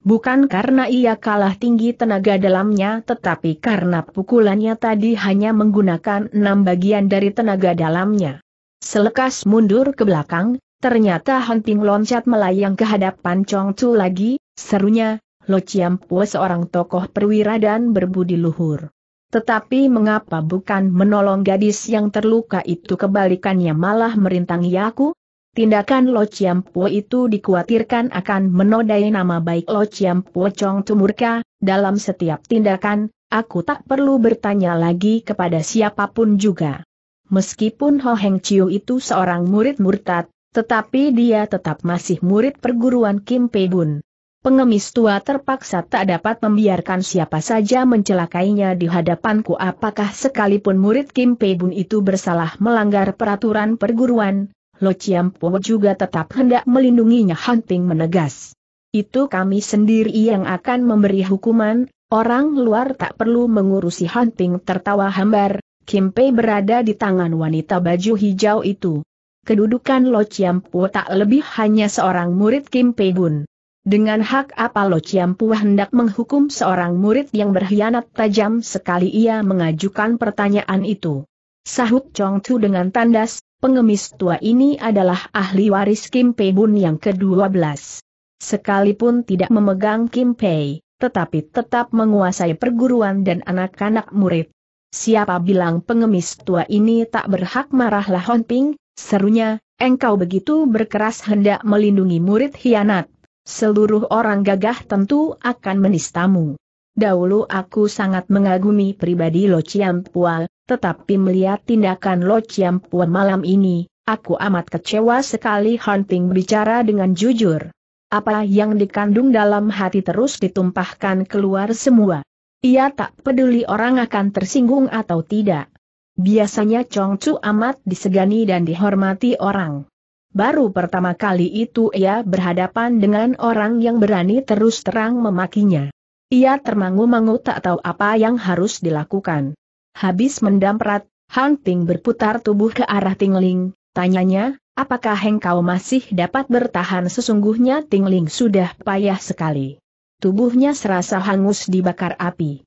Bukan karena ia kalah tinggi tenaga dalamnya tetapi karena pukulannya tadi hanya menggunakan enam bagian dari tenaga dalamnya. Selekas mundur ke belakang, Ternyata Hunting loncat melayang ke hadapan Chong Chu lagi, serunya, Lo Chiam Pue seorang tokoh perwira dan berbudi luhur. Tetapi mengapa bukan menolong gadis yang terluka itu kebalikannya malah merintangi aku? Tindakan Lo Chiam Pue itu dikhawatirkan akan menodai nama baik Lo Chiam Pue Chong Chu murka, dalam setiap tindakan, aku tak perlu bertanya lagi kepada siapapun juga. Meskipun Ho Heng Chiu itu seorang murid murtad, tetapi dia tetap masih murid perguruan Kim Pei Bun. Pengemis tua terpaksa tak dapat membiarkan siapa saja mencelakainya di hadapanku apakah sekalipun murid Kim Pei Bun itu bersalah melanggar peraturan perguruan, Lo Chiam Po juga tetap hendak melindunginya Hunting menegas. Itu kami sendiri yang akan memberi hukuman, orang luar tak perlu mengurusi Hunting tertawa hambar, Kim Pei berada di tangan wanita baju hijau itu kedudukan Lo Chiampu tak lebih hanya seorang murid Kim Pei Bun. Dengan hak apa Lo Chiampu hendak menghukum seorang murid yang berkhianat tajam sekali ia mengajukan pertanyaan itu. Sahut Chong Tu dengan tandas, pengemis tua ini adalah ahli waris Kim Pei Bun yang ke-12. Sekalipun tidak memegang Kim Pei, tetapi tetap menguasai perguruan dan anak-anak murid. Siapa bilang pengemis tua ini tak berhak marahlah Hon Ping, Serunya, engkau begitu berkeras hendak melindungi murid hianat. Seluruh orang gagah tentu akan menistamu. Dahulu aku sangat mengagumi pribadi Lo Puan, tetapi melihat tindakan Lo Puan malam ini, aku amat kecewa sekali Hunting bicara dengan jujur. Apa yang dikandung dalam hati terus ditumpahkan keluar semua. Ia tak peduli orang akan tersinggung atau tidak. Biasanya Chong Chu amat disegani dan dihormati orang. Baru pertama kali itu ia berhadapan dengan orang yang berani terus terang memakinya. Ia termangu-mangu tak tahu apa yang harus dilakukan. Habis mendamprat, Han Ping berputar tubuh ke arah Tingling, tanyanya, apakah engkau masih dapat bertahan sesungguhnya Tingling sudah payah sekali. Tubuhnya serasa hangus dibakar api.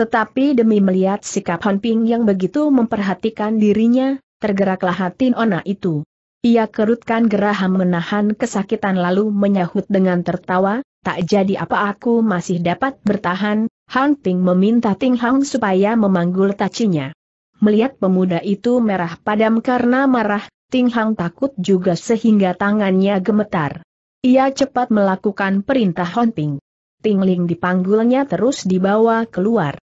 Tetapi demi melihat sikap Hon Ping yang begitu memperhatikan dirinya, tergeraklah hati Nona itu. Ia kerutkan geraham menahan kesakitan lalu menyahut dengan tertawa, tak jadi apa aku masih dapat bertahan, Han Ping meminta Ting Hang supaya memanggul tacinya. Melihat pemuda itu merah padam karena marah, Ting Hang takut juga sehingga tangannya gemetar. Ia cepat melakukan perintah Hon Ping. Tingling dipanggulnya terus dibawa keluar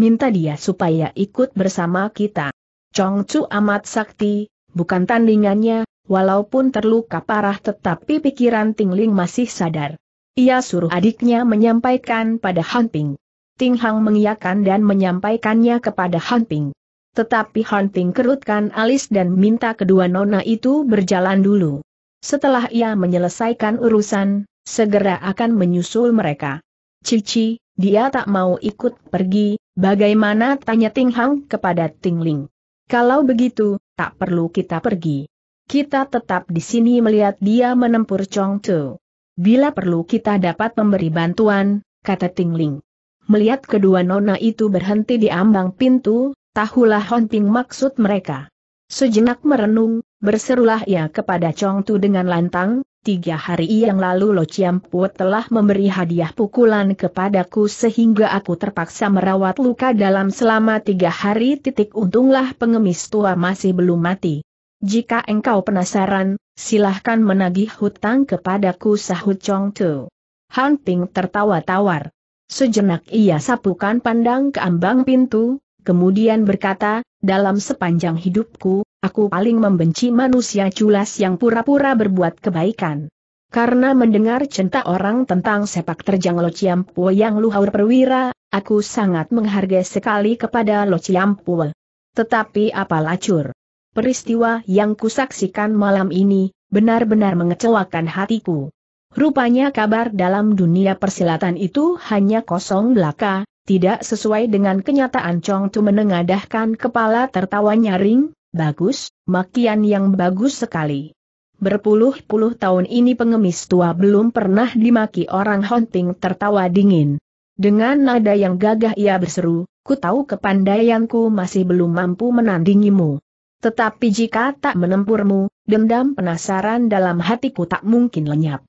minta dia supaya ikut bersama kita. Chong Chu amat sakti, bukan tandingannya, walaupun terluka parah tetapi pikiran Ting Ling masih sadar. Ia suruh adiknya menyampaikan pada Han Ping. Ting Hang mengiyakan dan menyampaikannya kepada Han Ping. Tetapi Han Ping kerutkan alis dan minta kedua nona itu berjalan dulu. Setelah ia menyelesaikan urusan, segera akan menyusul mereka. Cici, dia tak mau ikut pergi, Bagaimana tanya Ting Hang kepada Ting Ling? Kalau begitu, tak perlu kita pergi. Kita tetap di sini melihat dia menempur Chong Tu. Bila perlu kita dapat memberi bantuan, kata Ting Ling. Melihat kedua nona itu berhenti di ambang pintu, tahulah Hon Ping maksud mereka. Sejenak merenung, berserulah ia kepada Chong Tu dengan lantang, Tiga hari yang lalu Lo Chiam Pue telah memberi hadiah pukulan kepadaku sehingga aku terpaksa merawat luka dalam selama tiga hari. Titik untunglah pengemis tua masih belum mati. Jika engkau penasaran, silahkan menagih hutang kepadaku sahut Chong Tu. Han Ping tertawa tawar. Sejenak ia sapukan pandang ke ambang pintu, kemudian berkata, dalam sepanjang hidupku, Aku paling membenci manusia culas yang pura-pura berbuat kebaikan. Karena mendengar cinta orang tentang sepak terjang Lo Ciampu yang luhur perwira, aku sangat menghargai sekali kepada Lo Ciampu. Tetapi apa lacur? Peristiwa yang kusaksikan malam ini, benar-benar mengecewakan hatiku. Rupanya kabar dalam dunia persilatan itu hanya kosong belaka, tidak sesuai dengan kenyataan Chong Tu menengadahkan kepala tertawa nyaring, Bagus, makian yang bagus sekali. Berpuluh-puluh tahun ini pengemis tua belum pernah dimaki orang hunting. tertawa dingin. Dengan nada yang gagah ia berseru, ku tahu kepandaianku masih belum mampu menandingimu. Tetapi jika tak menempurmu, dendam penasaran dalam hatiku tak mungkin lenyap.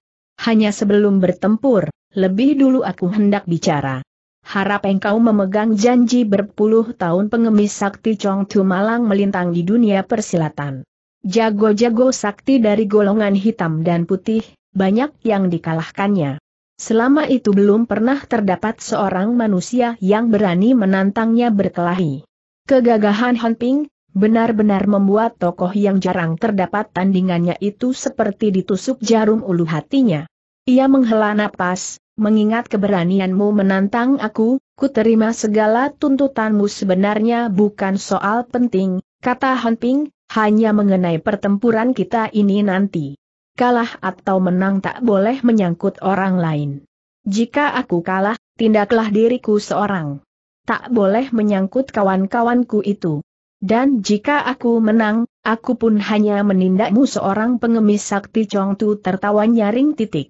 Hanya sebelum bertempur, lebih dulu aku hendak bicara. Harap engkau memegang janji berpuluh tahun pengemis sakti Chong Tu Malang melintang di dunia persilatan. Jago-jago sakti dari golongan hitam dan putih, banyak yang dikalahkannya. Selama itu belum pernah terdapat seorang manusia yang berani menantangnya berkelahi. Kegagahan Han Ping, benar-benar membuat tokoh yang jarang terdapat tandingannya itu seperti ditusuk jarum ulu hatinya. Ia menghela napas, mengingat keberanianmu menantang aku, ku terima segala tuntutanmu sebenarnya bukan soal penting, kata Han Ping, hanya mengenai pertempuran kita ini nanti. Kalah atau menang tak boleh menyangkut orang lain. Jika aku kalah, tindaklah diriku seorang. Tak boleh menyangkut kawan-kawanku itu. Dan jika aku menang, aku pun hanya menindakmu seorang pengemis sakti Chong Tu tertawa nyaring titik.